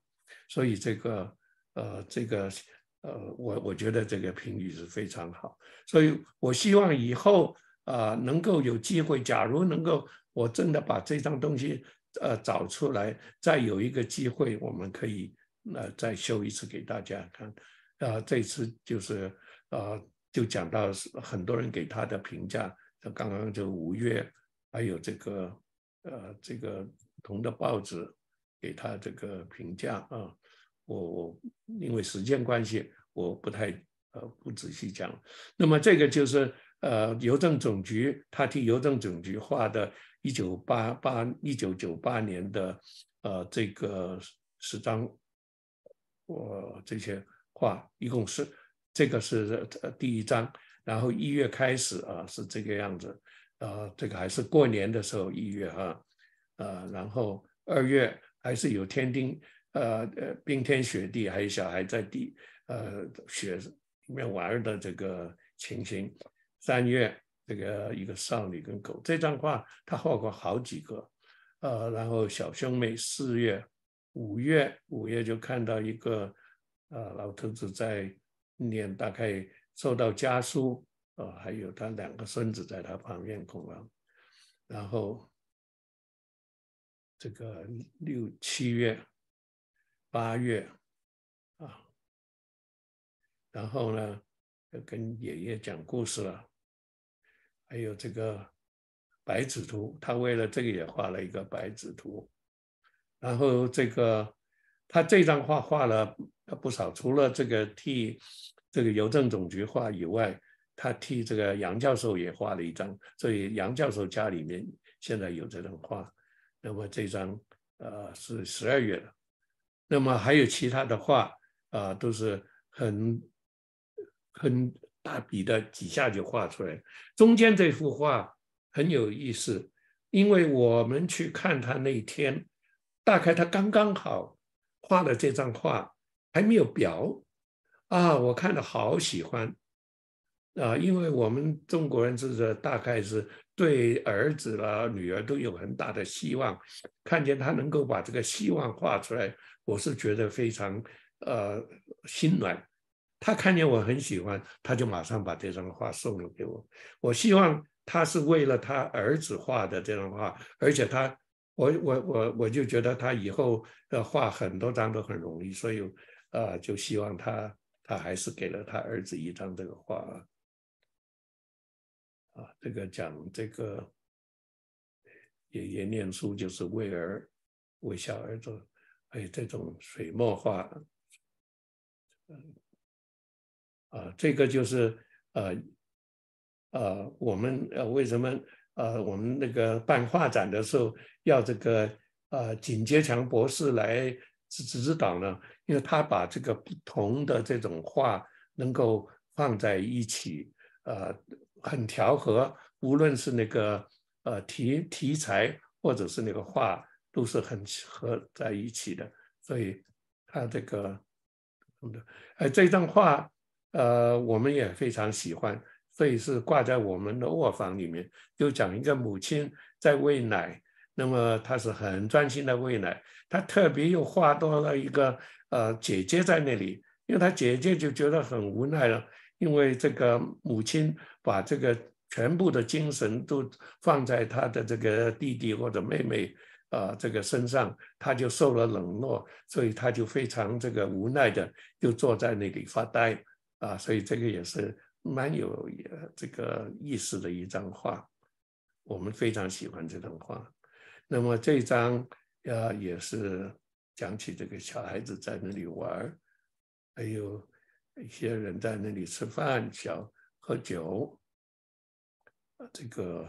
所以这个呃，这个呃，我我觉得这个评语是非常好，所以我希望以后啊能够有机会，假如能够，我真的把这张东西呃找出来，再有一个机会，我们可以呃再修一次给大家看，啊，这次就是啊。就讲到是很多人给他的评价，他刚刚就吴越，还有这个呃这个同的报纸给他这个评价啊，我我因为时间关系我不太呃不仔细讲。那么这个就是呃邮政总局他替邮政总局画的，一九八八一九九八年的呃这个十张，我这些画一共是。这个是第一章。然后一月开始啊是这个样子，呃，这个还是过年的时候一月哈，呃，然后二月还是有天丁，呃呃冰天雪地，还有小孩在地呃雪里面玩的这个情形，三月这个一个少女跟狗，这张画他画过好几个，呃，然后小兄妹四月、五月、五月就看到一个呃老头子在。年大概收到家书，哦，还有他两个孙子在他旁边恐玩，然后这个六七月、八月啊，然后呢，跟爷爷讲故事了，还有这个白纸图，他为了这个也画了一个白纸图，然后这个他这张画画了。他不少。除了这个替这个邮政总局画以外，他替这个杨教授也画了一张，所以杨教授家里面现在有这张画。那么这张呃是十二月的。那么还有其他的画啊，都是很很大笔的几下就画出来。中间这幅画很有意思，因为我们去看他那一天，大概他刚刚好画了这张画。还没有表啊！我看了好喜欢啊，因为我们中国人就是大概是对儿子啦、女儿都有很大的希望，看见他能够把这个希望画出来，我是觉得非常呃心暖。他看见我很喜欢，他就马上把这张画送了给我。我希望他是为了他儿子画的这张画，而且他，我我我我就觉得他以后要画很多张都很容易，所以。啊，就希望他，他还是给了他儿子一张这个画，啊，这个讲这个，爷爷念书就是为儿，为小儿子，还有这种水墨画，啊，这个就是呃，呃，我们呃为什么呃我们那个办画展的时候要这个呃景杰强博士来？只知道呢，因为他把这个不同的这种画能够放在一起，呃，很调和。无论是那个呃题题材，或者是那个画，都是很合在一起的。所以他这个，呃，这张画，呃，我们也非常喜欢，所以是挂在我们的卧房里面。就讲一个母亲在喂奶。那么他是很专心的喂奶，他特别又画到了一个呃姐姐在那里，因为他姐姐就觉得很无奈了，因为这个母亲把这个全部的精神都放在他的这个弟弟或者妹妹啊这个身上，他就受了冷落，所以他就非常这个无奈的就坐在那里发呆啊，所以这个也是蛮有这个意思的一张画，我们非常喜欢这张画。那么这一张，啊，也是讲起这个小孩子在那里玩还有一些人在那里吃饭、小喝酒，这个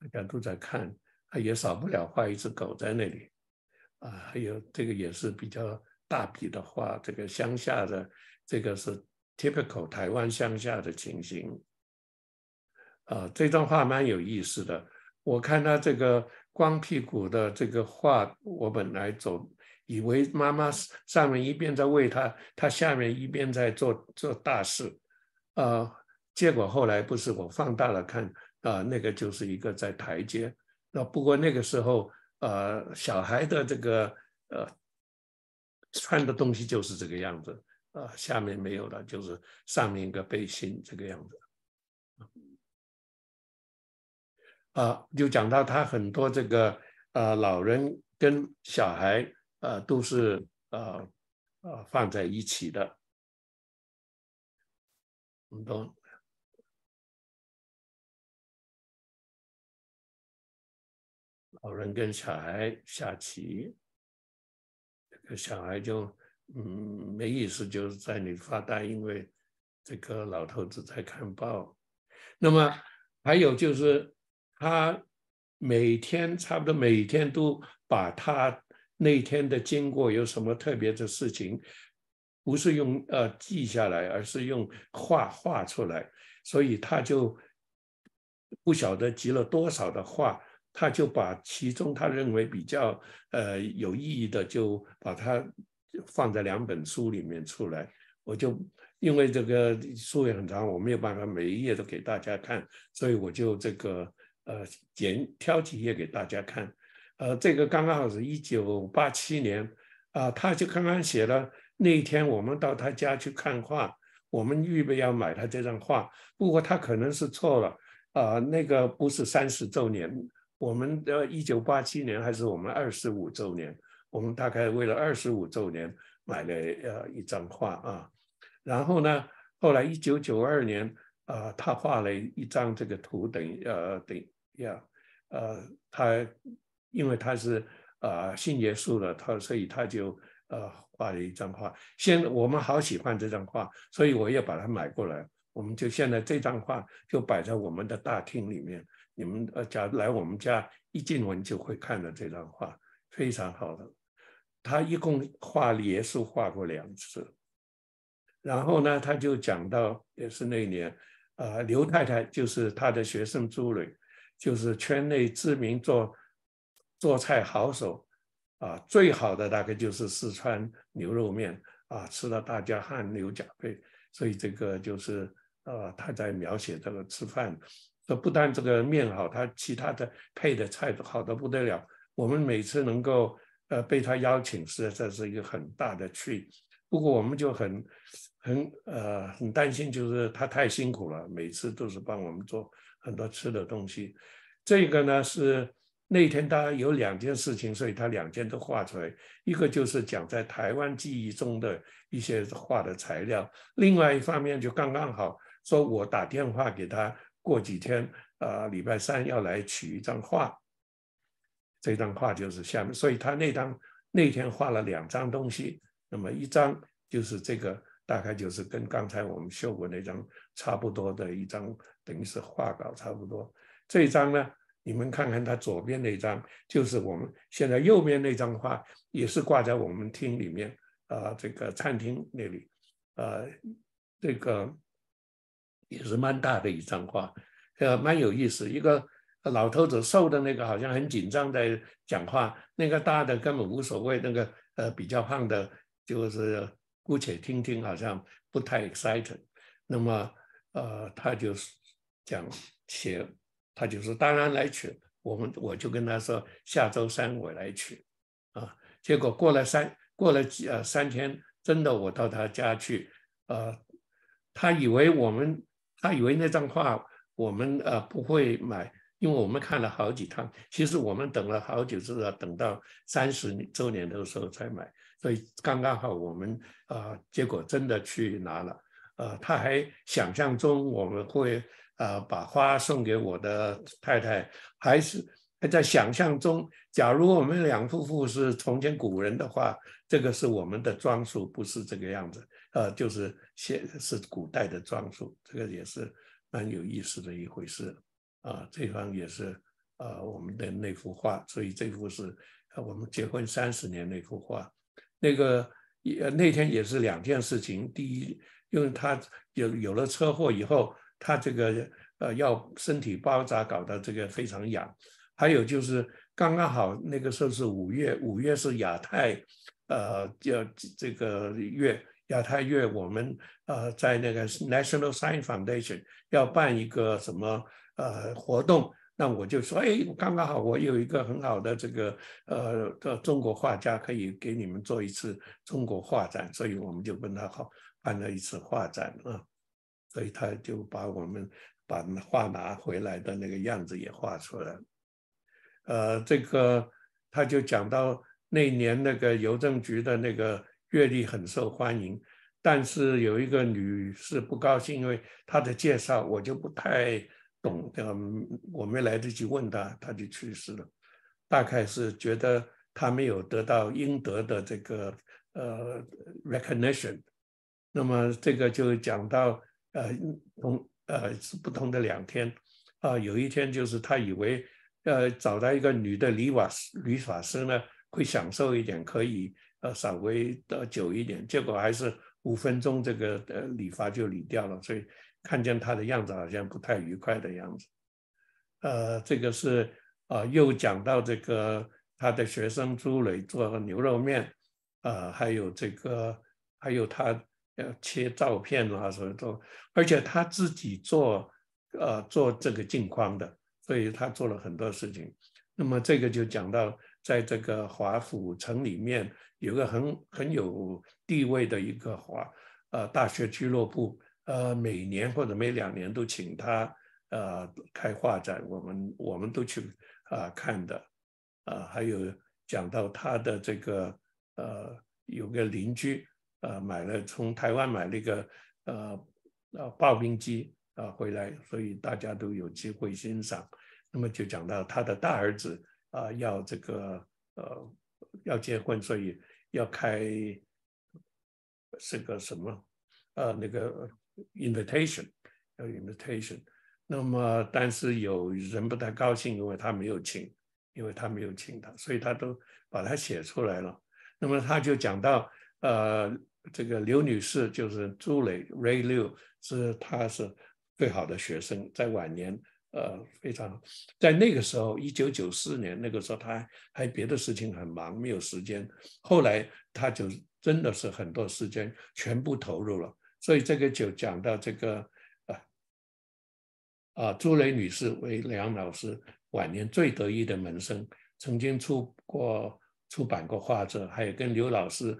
大家都在看，他也少不了画一只狗在那里，啊，还有这个也是比较大笔的画，这个乡下的，这个是 typical 台湾乡下的情形，啊，这段画蛮有意思的。我看他这个光屁股的这个画，我本来走以为妈妈上面一边在喂他，他下面一边在做做大事，啊，结果后来不是我放大了看啊，那个就是一个在台阶。那不过那个时候，呃，小孩的这个呃穿的东西就是这个样子，啊，下面没有了，就是上面一个背心这个样子。啊，就讲到他很多这个呃，老人跟小孩呃都是呃呃放在一起的，老人跟小孩下棋，这个小孩就嗯没意思，就是在那发呆，因为这个老头子在看报。那么还有就是。他每天差不多每天都把他那天的经过有什么特别的事情，不是用呃记下来，而是用画画出来。所以他就不晓得集了多少的画，他就把其中他认为比较呃有意义的，就把它放在两本书里面出来。我就因为这个书也很长，我没有办法每一页都给大家看，所以我就这个。呃，简挑几页给大家看，呃，这个刚刚好是一九八七年，啊，他就刚刚写了那一天我们到他家去看画，我们预备要买他这张画，不过他可能是错了，啊，那个不是三十周年，我们呃一九八七年还是我们二十五周年，我们大概为了二十五周年买了呃一张画啊，然后呢，后来一九九二年，啊，他画了一张这个图等于呃等。呀，呃，他因为他是呃新耶稣了，他所以他就呃画了一张画。现我们好喜欢这张画，所以我也把它买过来。我们就现在这张画就摆在我们的大厅里面。你们呃，假如来我们家一进门就会看到这张画，非常好的。他一共画耶稣画过两次，然后呢，他就讲到也是那一年啊，刘太太就是他的学生朱磊。就是圈内知名做做菜好手啊，最好的大概就是四川牛肉面啊，吃了大家汗流浃背。所以这个就是呃，他在描写这个吃饭。这不但这个面好，他其他的配的菜都好的不得了。我们每次能够呃被他邀请，实在是一个很大的趣。不过我们就很很呃很担心，就是他太辛苦了，每次都是帮我们做。很多吃的东西，这个呢是那天他有两件事情，所以他两件都画出来。一个就是讲在台湾记忆中的一些画的材料，另外一方面就刚刚好，说我打电话给他，过几天啊礼拜三要来取一张画，这张画就是下面。所以他那张那天画了两张东西，那么一张就是这个。大概就是跟刚才我们秀过那张差不多的一张，等于是画稿差不多。这一张呢，你们看看它左边那张，就是我们现在右边那张画，也是挂在我们厅里面啊，这个餐厅那里，呃，这个也是蛮大的一张画，呃，蛮有意思。一个老头子瘦的那个好像很紧张在讲话，那个大的根本无所谓。那个呃比较胖的，就是。姑且听听，好像不太 excited。那么，呃，他就是讲写，他就是当然来取。我们我就跟他说，下周三我来取。啊，结果过了三过了几呃三天，真的我到他家去，呃，他以为我们，他以为那张画我们呃不会买，因为我们看了好几趟。其实我们等了好久，直到等到三十周年的时候才买。所以刚刚好，我们啊，结果真的去拿了。呃，他还想象中我们会啊把花送给我的太太，还是还在想象中。假如我们两夫妇是从前古人的话，这个是我们的装束，不是这个样子。呃，就是现是古代的装束，这个也是蛮有意思的一回事。啊，这方也是啊我们的那幅画，所以这幅是我们结婚三十年那幅画。那个也那天也是两件事情，第一，因为他有有了车祸以后，他这个呃要身体包扎，搞得这个非常痒。还有就是刚刚好那个时候是五月，五月是亚太，呃，叫这个月亚太月，我们呃在那个 National Science Foundation 要办一个什么呃活动。那我就说，哎，刚刚好，我有一个很好的这个呃的中国画家，可以给你们做一次中国画展，所以我们就跟他好办了一次画展啊，所以他就把我们把画拿回来的那个样子也画出来，呃，这个他就讲到那年那个邮政局的那个阅历很受欢迎，但是有一个女士不高兴，因为她的介绍我就不太。懂这我没来得及问他，他就去世了。大概是觉得他没有得到应得的这个呃 recognition，那么这个就讲到呃同呃是不同的两天啊，有一天就是他以为呃找到一个女的理发师，理发师呢会享受一点，可以呃稍微的久一点，结果还是五分钟这个呃理发就理掉了，所以。看见他的样子，好像不太愉快的样子。呃，这个是呃，又讲到这个他的学生朱磊做牛肉面，啊，还有这个，还有他要切照片啊什么都。而且他自己做，呃，做这个镜框的，所以他做了很多事情。那么这个就讲到，在这个华府城里面，有个很很有地位的一个华呃大学俱乐部。呃，每年或者每两年都请他呃开画展，我们我们都去啊看的，啊，还有讲到他的这个呃有个邻居呃买了从台湾买了一个呃呃刨冰机啊回来，所以大家都有机会欣赏。那么就讲到他的大儿子啊要这个呃要结婚，所以要开是个什么啊那个。invitation，要 invitation，那么但是有人不太高兴，因为他没有请，因为他没有请他，所以他都把它写出来了。那么他就讲到，呃，这个刘女士就是朱磊 Ray Liu，是他是最好的学生，在晚年，呃，非常在那个时候，一九九四年那个时候，他还还别的事情很忙，没有时间。后来他就真的是很多时间全部投入了。所以这个就讲到这个啊啊朱雷女士为梁老师晚年最得意的门生，曾经出过出版过画册，还有跟刘老师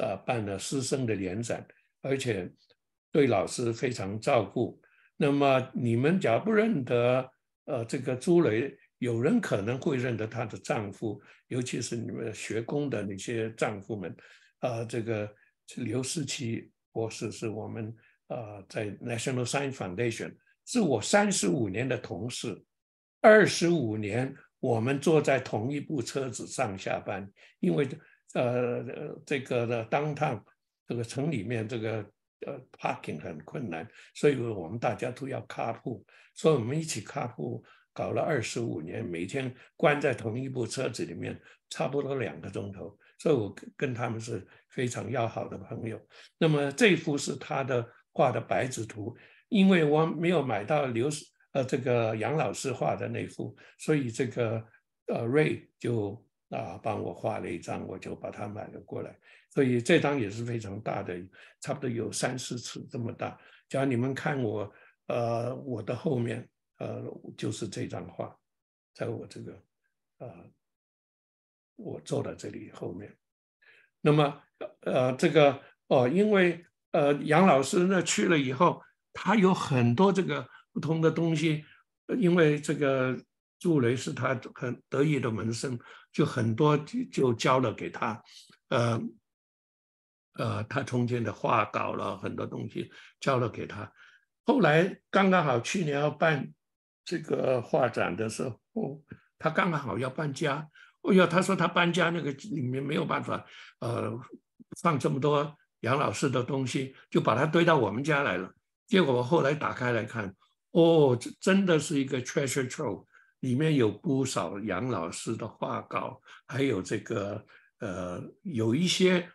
啊办了师生的联展，而且对老师非常照顾。那么你们假不认得呃这个朱雷，有人可能会认得她的丈夫，尤其是你们学工的那些丈夫们啊，这个刘世奇。博士是，我们啊，在 National Science Foundation，是我三十五年的同事，二十五年我们坐在同一部车子上下班，因为呃这个的当趟这个城里面这个呃 parking 很困难，所以我们大家都要 carpool，所以我们一起 carpool 搞了二十五年，每天关在同一部车子里面，差不多两个钟头。所以我跟跟他们是非常要好的朋友。那么这幅是他的画的白纸图，因为我没有买到刘呃这个杨老师画的那幅，所以这个呃瑞就啊帮我画了一张，我就把它买了过来。所以这张也是非常大的，差不多有三四尺这么大。假如你们看我呃我的后面呃就是这张画，在我这个呃。我坐在这里后面，那么呃，这个哦，因为呃，杨老师呢去了以后，他有很多这个不同的东西，因为这个朱雷是他很得意的门生，就很多就交了给他，呃呃，他从前的画稿了很多东西交了给他，后来刚刚好去年要办这个画展的时候，哦，他刚刚好要搬家。不要，他说他搬家那个里面没有办法，呃，放这么多杨老师的东西，就把它堆到我们家来了。结果我后来打开来看，哦，真的是一个 treasure trove，里面有不少杨老师的画稿，还有这个呃，有一些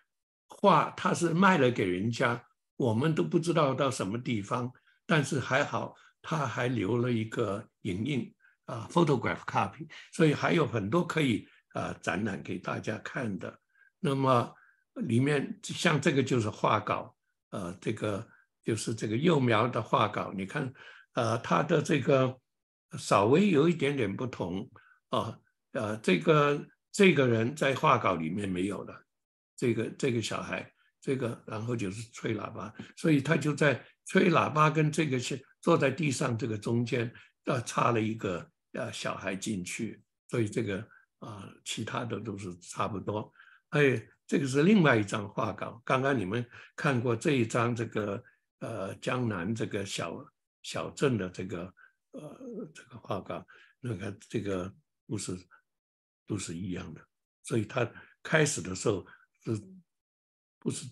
画他是卖了给人家，我们都不知道到什么地方。但是还好，他还留了一个影印啊，photograph copy，所以还有很多可以。呃，展览给大家看的，那么里面像这个就是画稿，呃，这个就是这个幼苗的画稿。你看，呃，他的这个稍微有一点点不同啊，呃，这个这个人在画稿里面没有的，这个这个小孩，这个然后就是吹喇叭，所以他就在吹喇叭跟这个是坐在地上这个中间，呃，插了一个呃小孩进去，所以这个。啊，其他的都是差不多。哎，这个是另外一张画稿。刚刚你们看过这一张，这个呃江南这个小小镇的这个呃这个画稿，那个这个不是都是一样的。所以他开始的时候，是不是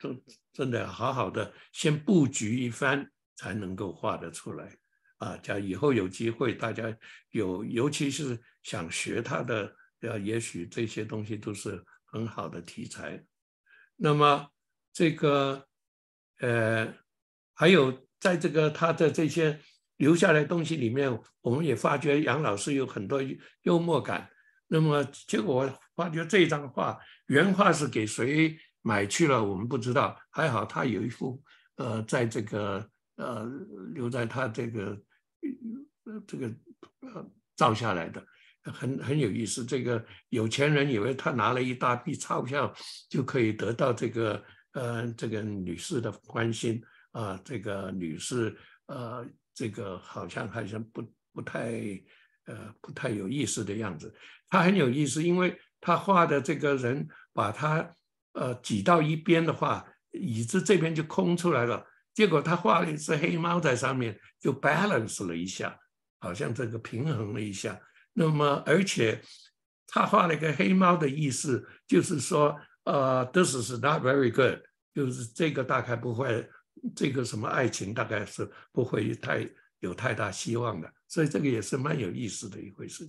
都真的好好的先布局一番才能够画得出来？啊，讲以后有机会，大家有，尤其是想学他的，呃，也许这些东西都是很好的题材。那么，这个，呃，还有在这个他的这些留下来东西里面，我们也发觉杨老师有很多幽默感。那么，结果我发觉这张画原画是给谁买去了，我们不知道。还好他有一幅，呃，在这个。呃，留在他这个，这个呃，照下来的，很很有意思。这个有钱人以为他拿了一大笔钞票就可以得到这个呃，这个女士的欢心啊。这个女士呃，这个好像好像不不太呃，不太有意思的样子。他很有意思，因为他画的这个人把他呃挤到一边的话，椅子这边就空出来了。结果他画了一只黑猫在上面，就 balance 了一下，好像这个平衡了一下。那么，而且他画了一个黑猫的意思，就是说，呃，this is not very good，就是这个大概不会，这个什么爱情大概是不会太有太大希望的。所以这个也是蛮有意思的一回事。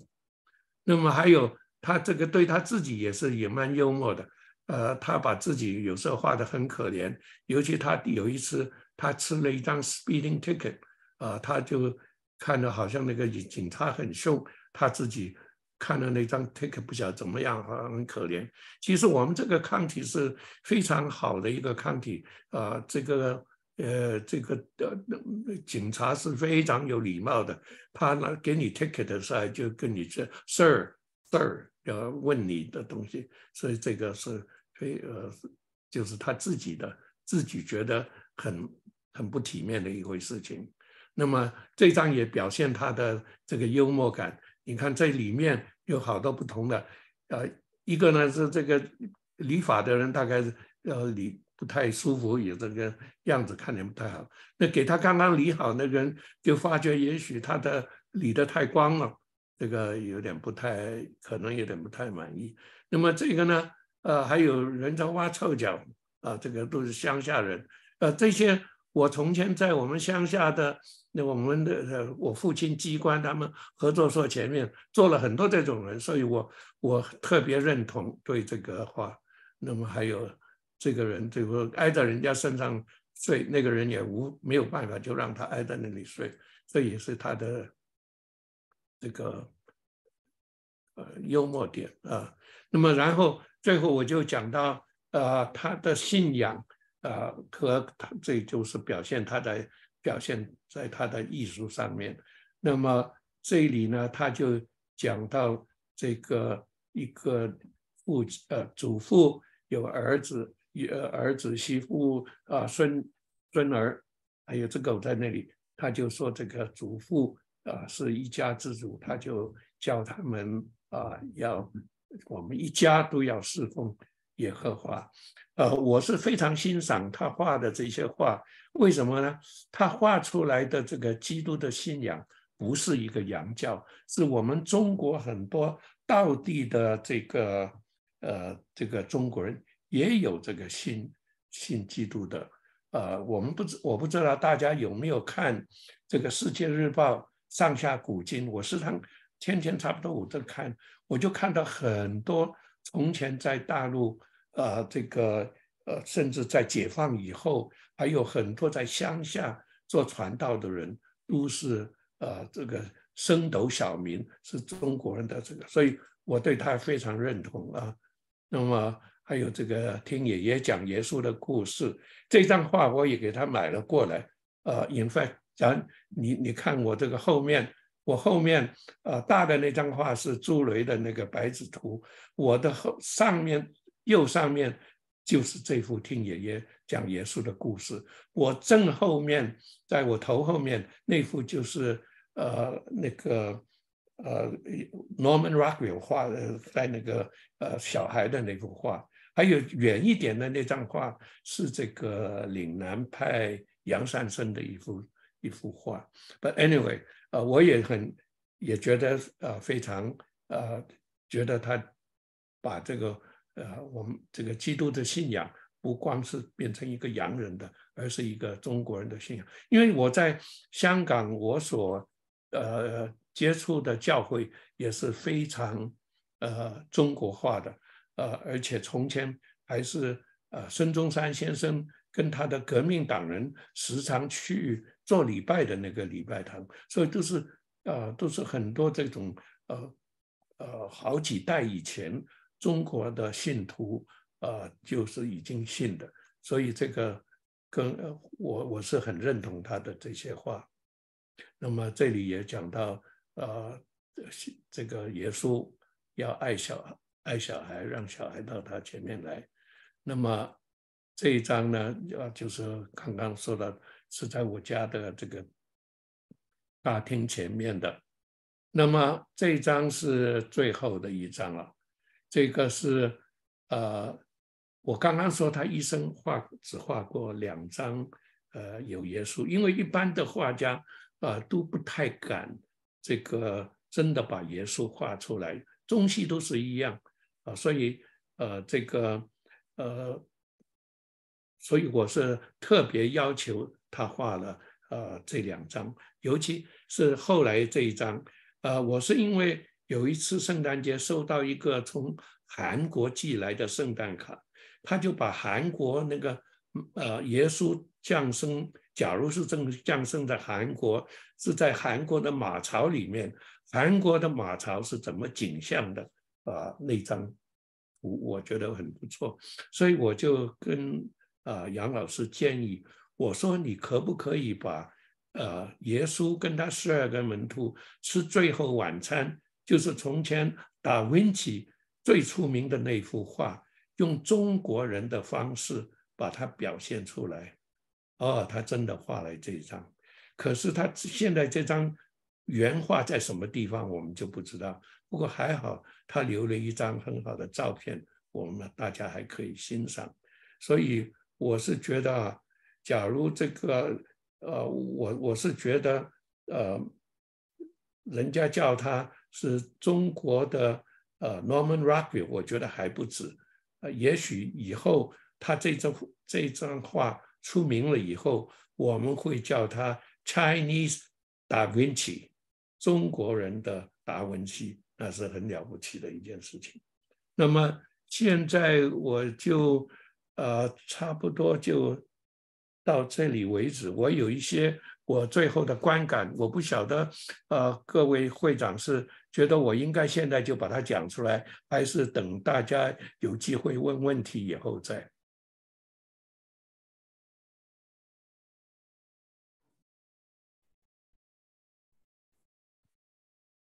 那么还有，他这个对他自己也是也蛮幽默的。呃，他把自己有时候画的很可怜，尤其他有一次。他吃了一张 speeding ticket，啊，他就看着好像那个警察很凶，他自己看了那张 ticket 不晓得怎么样，好像很可怜。其实我们这个抗体是非常好的一个抗体，啊，这个呃，这个呃、警察是非常有礼貌的，他拿给你 ticket 的时候就跟你这 sir，sir 要问你的东西，所以这个是非呃，就是他自己的，自己觉得。很很不体面的一回事情，那么这张也表现他的这个幽默感。你看这里面有好多不同的，呃，一个呢是这个理发的人，大概是呃理不太舒服，也这个样子看着不太好。那给他刚刚理好那个人，就发觉也许他的理得太光了，这个有点不太，可能有点不太满意。那么这个呢，呃，还有人在挖臭脚啊，这个都是乡下人。呃，这些我从前在我们乡下的那我们的呃，我父亲机关他们合作社前面做了很多这种人，所以我我特别认同对这个话。那么还有这个人最后挨在人家身上睡，那个人也无没有办法，就让他挨在那里睡，这也是他的这个呃幽默点啊。那么然后最后我就讲到呃他的信仰。啊，和他这就是表现他的表现在他的艺术上面。那么这里呢，他就讲到这个一个父呃祖父有儿子，有儿子媳妇啊，孙孙儿，还有只狗在那里。他就说这个祖父啊是一家之主，他就叫他们啊要我们一家都要侍奉。耶和华。呃，我是非常欣赏他画的这些画，为什么呢？他画出来的这个基督的信仰不是一个洋教，是我们中国很多道地的这个呃这个中国人也有这个信信基督的。呃，我们不知我不知道大家有没有看《这个世界日报》上下古今，我时常天天差不多我都看，我就看到很多。从前在大陆，呃，这个呃，甚至在解放以后，还有很多在乡下做传道的人，都是呃，这个升斗小民是中国人的这个，所以我对他非常认同啊。那么还有这个听爷爷讲耶稣的故事，这张画我也给他买了过来，呃，尹 t 咱你你看我这个后面。我后面，呃，大的那张画是朱雷的那个白纸图。我的后上面右上面就是这幅听爷爷讲耶稣的故事。我正后面，在我头后面那幅就是呃那个呃 Norman Rockwell 画的在那个呃小孩的那幅画。还有远一点的那张画是这个岭南派杨善生的一幅。一幅画，But anyway，呃，我也很也觉得呃非常呃，觉得他把这个呃我们这个基督的信仰不光是变成一个洋人的，而是一个中国人的信仰。因为我在香港，我所呃接触的教会也是非常呃中国化的，呃，而且从前还是呃孙中山先生跟他的革命党人时常去。做礼拜的那个礼拜堂，所以都是啊，都是很多这种呃呃好几代以前中国的信徒啊，就是已经信的，所以这个跟我我是很认同他的这些话。那么这里也讲到啊，这个耶稣要爱小爱小孩，让小孩到他前面来。那么这一章呢，啊，就是刚刚说到。是在我家的这个大厅前面的。那么这张是最后的一张了。这个是呃，我刚刚说他一生画只画过两张，呃，有耶稣。因为一般的画家啊都不太敢这个真的把耶稣画出来，中西都是一样啊。所以呃，这个呃，所以我是特别要求。他画了呃这两张，尤其是后来这一张，呃，我是因为有一次圣诞节收到一个从韩国寄来的圣诞卡，他就把韩国那个呃耶稣降生，假如是正降生在韩国，是在韩国的马槽里面，韩国的马槽是怎么景象的啊？那张，我我觉得很不错，所以我就跟啊杨老师建议。我说你可不可以把，呃，耶稣跟他十二个门徒吃最后晚餐，就是从前达芬奇最出名的那幅画，用中国人的方式把它表现出来？哦，他真的画了这张。可是他现在这张原画在什么地方，我们就不知道。不过还好，他留了一张很好的照片，我们大家还可以欣赏。所以我是觉得啊。假如这个，呃，我我是觉得，呃，人家叫他是中国的，呃，Norman Rockwell，我觉得还不止，呃，也许以后他这张这张画出名了以后，我们会叫他 Chinese Da Vinci，中国人的达文西，那是很了不起的一件事情。那么现在我就，呃，差不多就。到这里为止，我有一些我最后的观感，我不晓得，呃，各位会长是觉得我应该现在就把它讲出来，还是等大家有机会问问题以后再？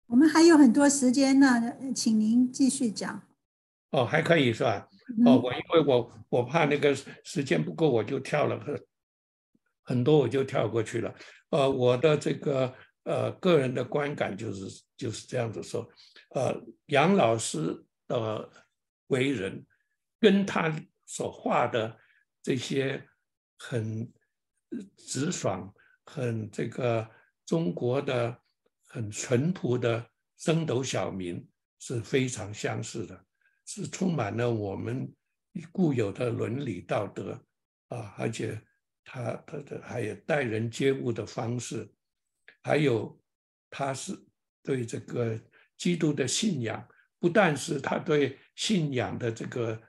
我们还有很多时间呢，请您继续讲。哦，还可以是吧？哦，我因为我我怕那个时间不够，我就跳了。很多我就跳过去了，呃，我的这个呃个人的观感就是就是这样子说，呃，杨老师的为人，跟他所画的这些很直爽、很这个中国的很淳朴的升斗小民是非常相似的，是充满了我们固有的伦理道德啊，而且。他他的还有待人接物的方式，还有他是对这个基督的信仰，不但是他对信仰的这个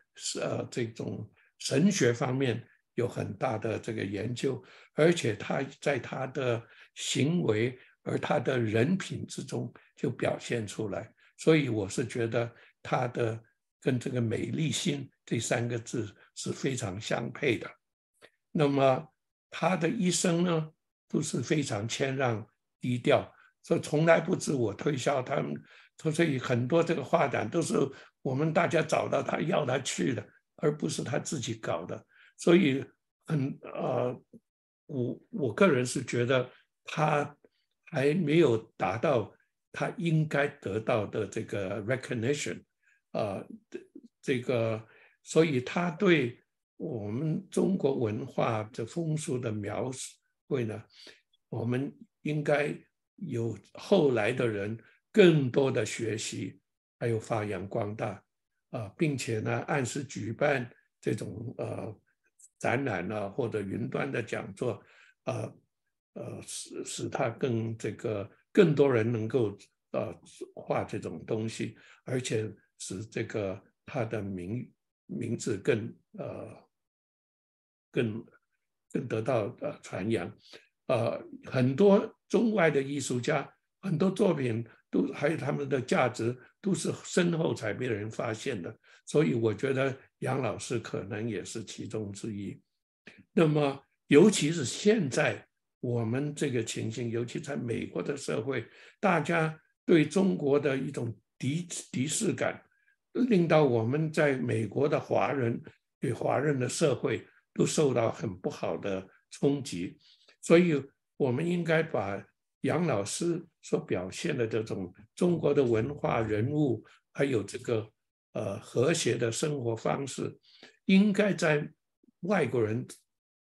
呃这种神学方面有很大的这个研究，而且他在他的行为而他的人品之中就表现出来，所以我是觉得他的跟这个美丽心这三个字是非常相配的。那么他的一生呢，都是非常谦让低调，所以从来不自我推销。他们，所以很多这个画展都是我们大家找到他要他去的，而不是他自己搞的。所以，很呃，我我个人是觉得他还没有达到他应该得到的这个 recognition 啊，这个，所以他对。我们中国文化这风俗的描绘呢，我们应该有后来的人更多的学习，还有发扬光大啊，并且呢，按时举办这种呃展览呢，或者云端的讲座，呃呃，使使它更这个更多人能够呃画这种东西，而且使这个它的名名字更呃。更更得到呃传扬，呃，很多中外的艺术家，很多作品都还有他们的价值，都是身后才被人发现的。所以我觉得杨老师可能也是其中之一。那么，尤其是现在我们这个情形，尤其在美国的社会，大家对中国的一种敌敌视感，令到我们在美国的华人对华人的社会。都受到很不好的冲击，所以我们应该把杨老师所表现的这种中国的文化、人物，还有这个呃和谐的生活方式，应该在外国人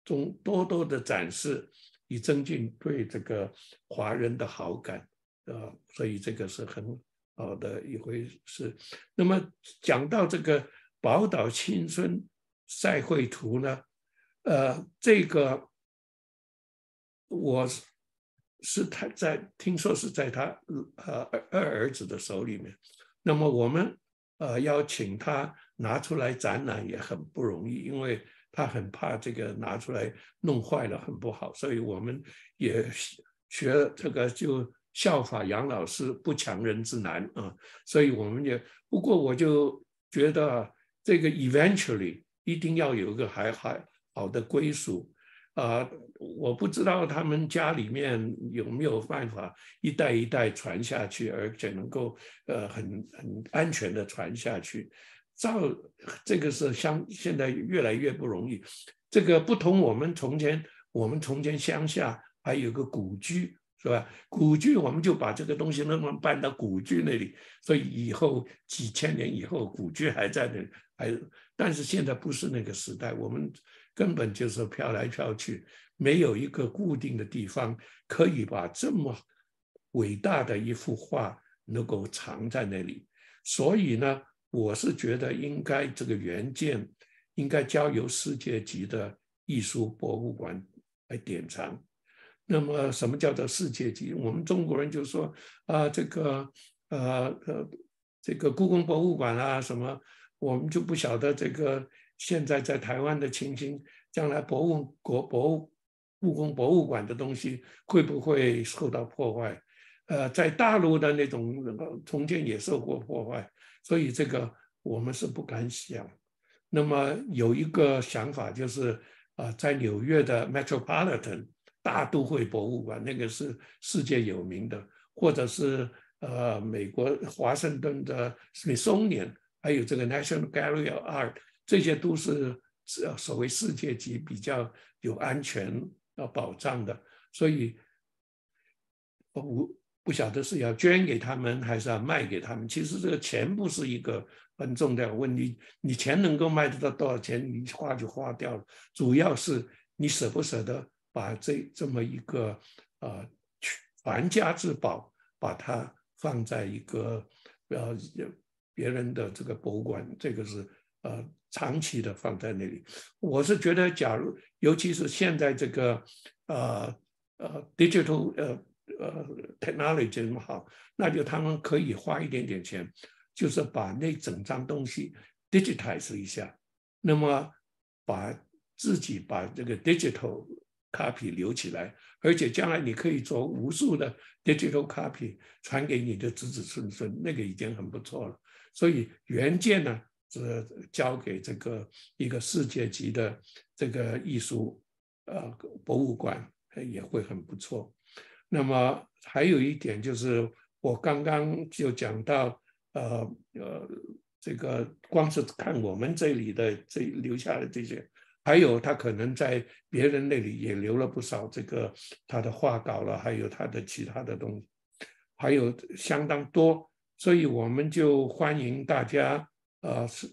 中多多的展示，以增进对这个华人的好感，啊，所以这个是很好的一回事。那么讲到这个宝岛青春。赛会图呢？呃，这个我是是他在听说是在他呃二儿子的手里面。那么我们呃要请他拿出来展览也很不容易，因为他很怕这个拿出来弄坏了，很不好。所以我们也学这个就效法杨老师，不强人之难啊。所以我们也不过我就觉得这个 eventually。一定要有一个还还好的归属，啊，我不知道他们家里面有没有办法一代一代传下去，而且能够呃很很安全的传下去。照这个是乡现在越来越不容易，这个不同我们从前我们从前乡下还有个古居是吧？古居我们就把这个东西不能搬到古居那里，所以以后几千年以后古居还在里，有，但是现在不是那个时代，我们根本就是飘来飘去，没有一个固定的地方可以把这么伟大的一幅画能够藏在那里。所以呢，我是觉得应该这个原件应该交由世界级的艺术博物馆来典藏。那么，什么叫做世界级？我们中国人就说啊，这个呃呃，这个故宫博物馆啊，什么？我们就不晓得这个现在在台湾的情形，将来博物国博物故宫博物馆的东西会不会受到破坏？呃，在大陆的那种重建也受过破坏，所以这个我们是不敢想。那么有一个想法就是，啊，在纽约的 Metropolitan 大都会博物馆那个是世界有名的，或者是呃美国华盛顿的 Smithsonian。还有这个 National Gallery of Art，这些都是呃所谓世界级比较有安全要保障的，所以我不不晓得是要捐给他们还是要卖给他们。其实这个钱不是一个很重要的问题，你钱能够卖得到多少钱，你花就花掉了。主要是你舍不舍得把这这么一个呃传家之宝，把它放在一个呃。别人的这个博物馆，这个是呃长期的放在那里。我是觉得，假如尤其是现在这个呃呃 digital 呃呃 technology 么好，那就他们可以花一点点钱，就是把那整张东西 digitize 一下，那么把自己把这个 digital copy 留起来，而且将来你可以做无数的 digital copy 传给你的子子孙孙，那个已经很不错了。所以原件呢，是交给这个一个世界级的这个艺术呃博物馆也会很不错。那么还有一点就是，我刚刚就讲到，呃呃，这个光是看我们这里的这留下的这些，还有他可能在别人那里也留了不少这个他的画稿了，还有他的其他的东西，还有相当多。所以我们就欢迎大家，呃，是，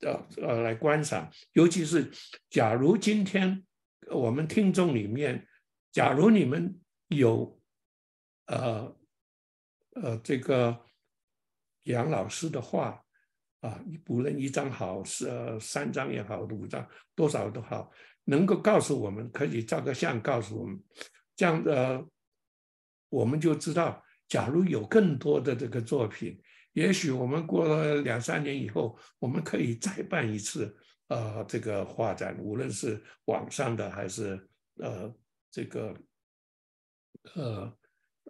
呃，呃，来观赏。尤其是，假如今天我们听众里面，假如你们有，呃，呃，这个杨老师的话，啊，不论一张好是三张也好，五张多少都好，能够告诉我们，可以照个相告诉我们，这样呃，我们就知道。假如有更多的这个作品，也许我们过了两三年以后，我们可以再办一次呃这个画展，无论是网上的还是呃这个呃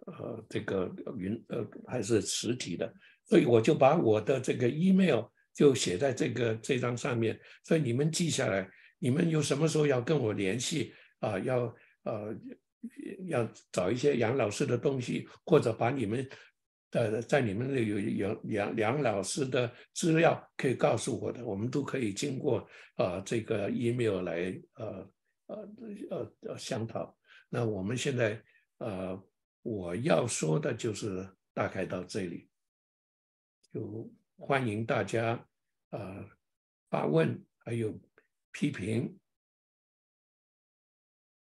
呃这个云呃还是实体的。所以我就把我的这个 email 就写在这个这张上面，所以你们记下来，你们有什么时候要跟我联系啊？要呃。要找一些杨老师的东西，或者把你们的在你们那有杨杨杨老师的资料，可以告诉我的，我们都可以经过啊这个 email 来呃呃呃呃商讨。那我们现在呃我要说的就是大概到这里，就欢迎大家呃发问，还有批评。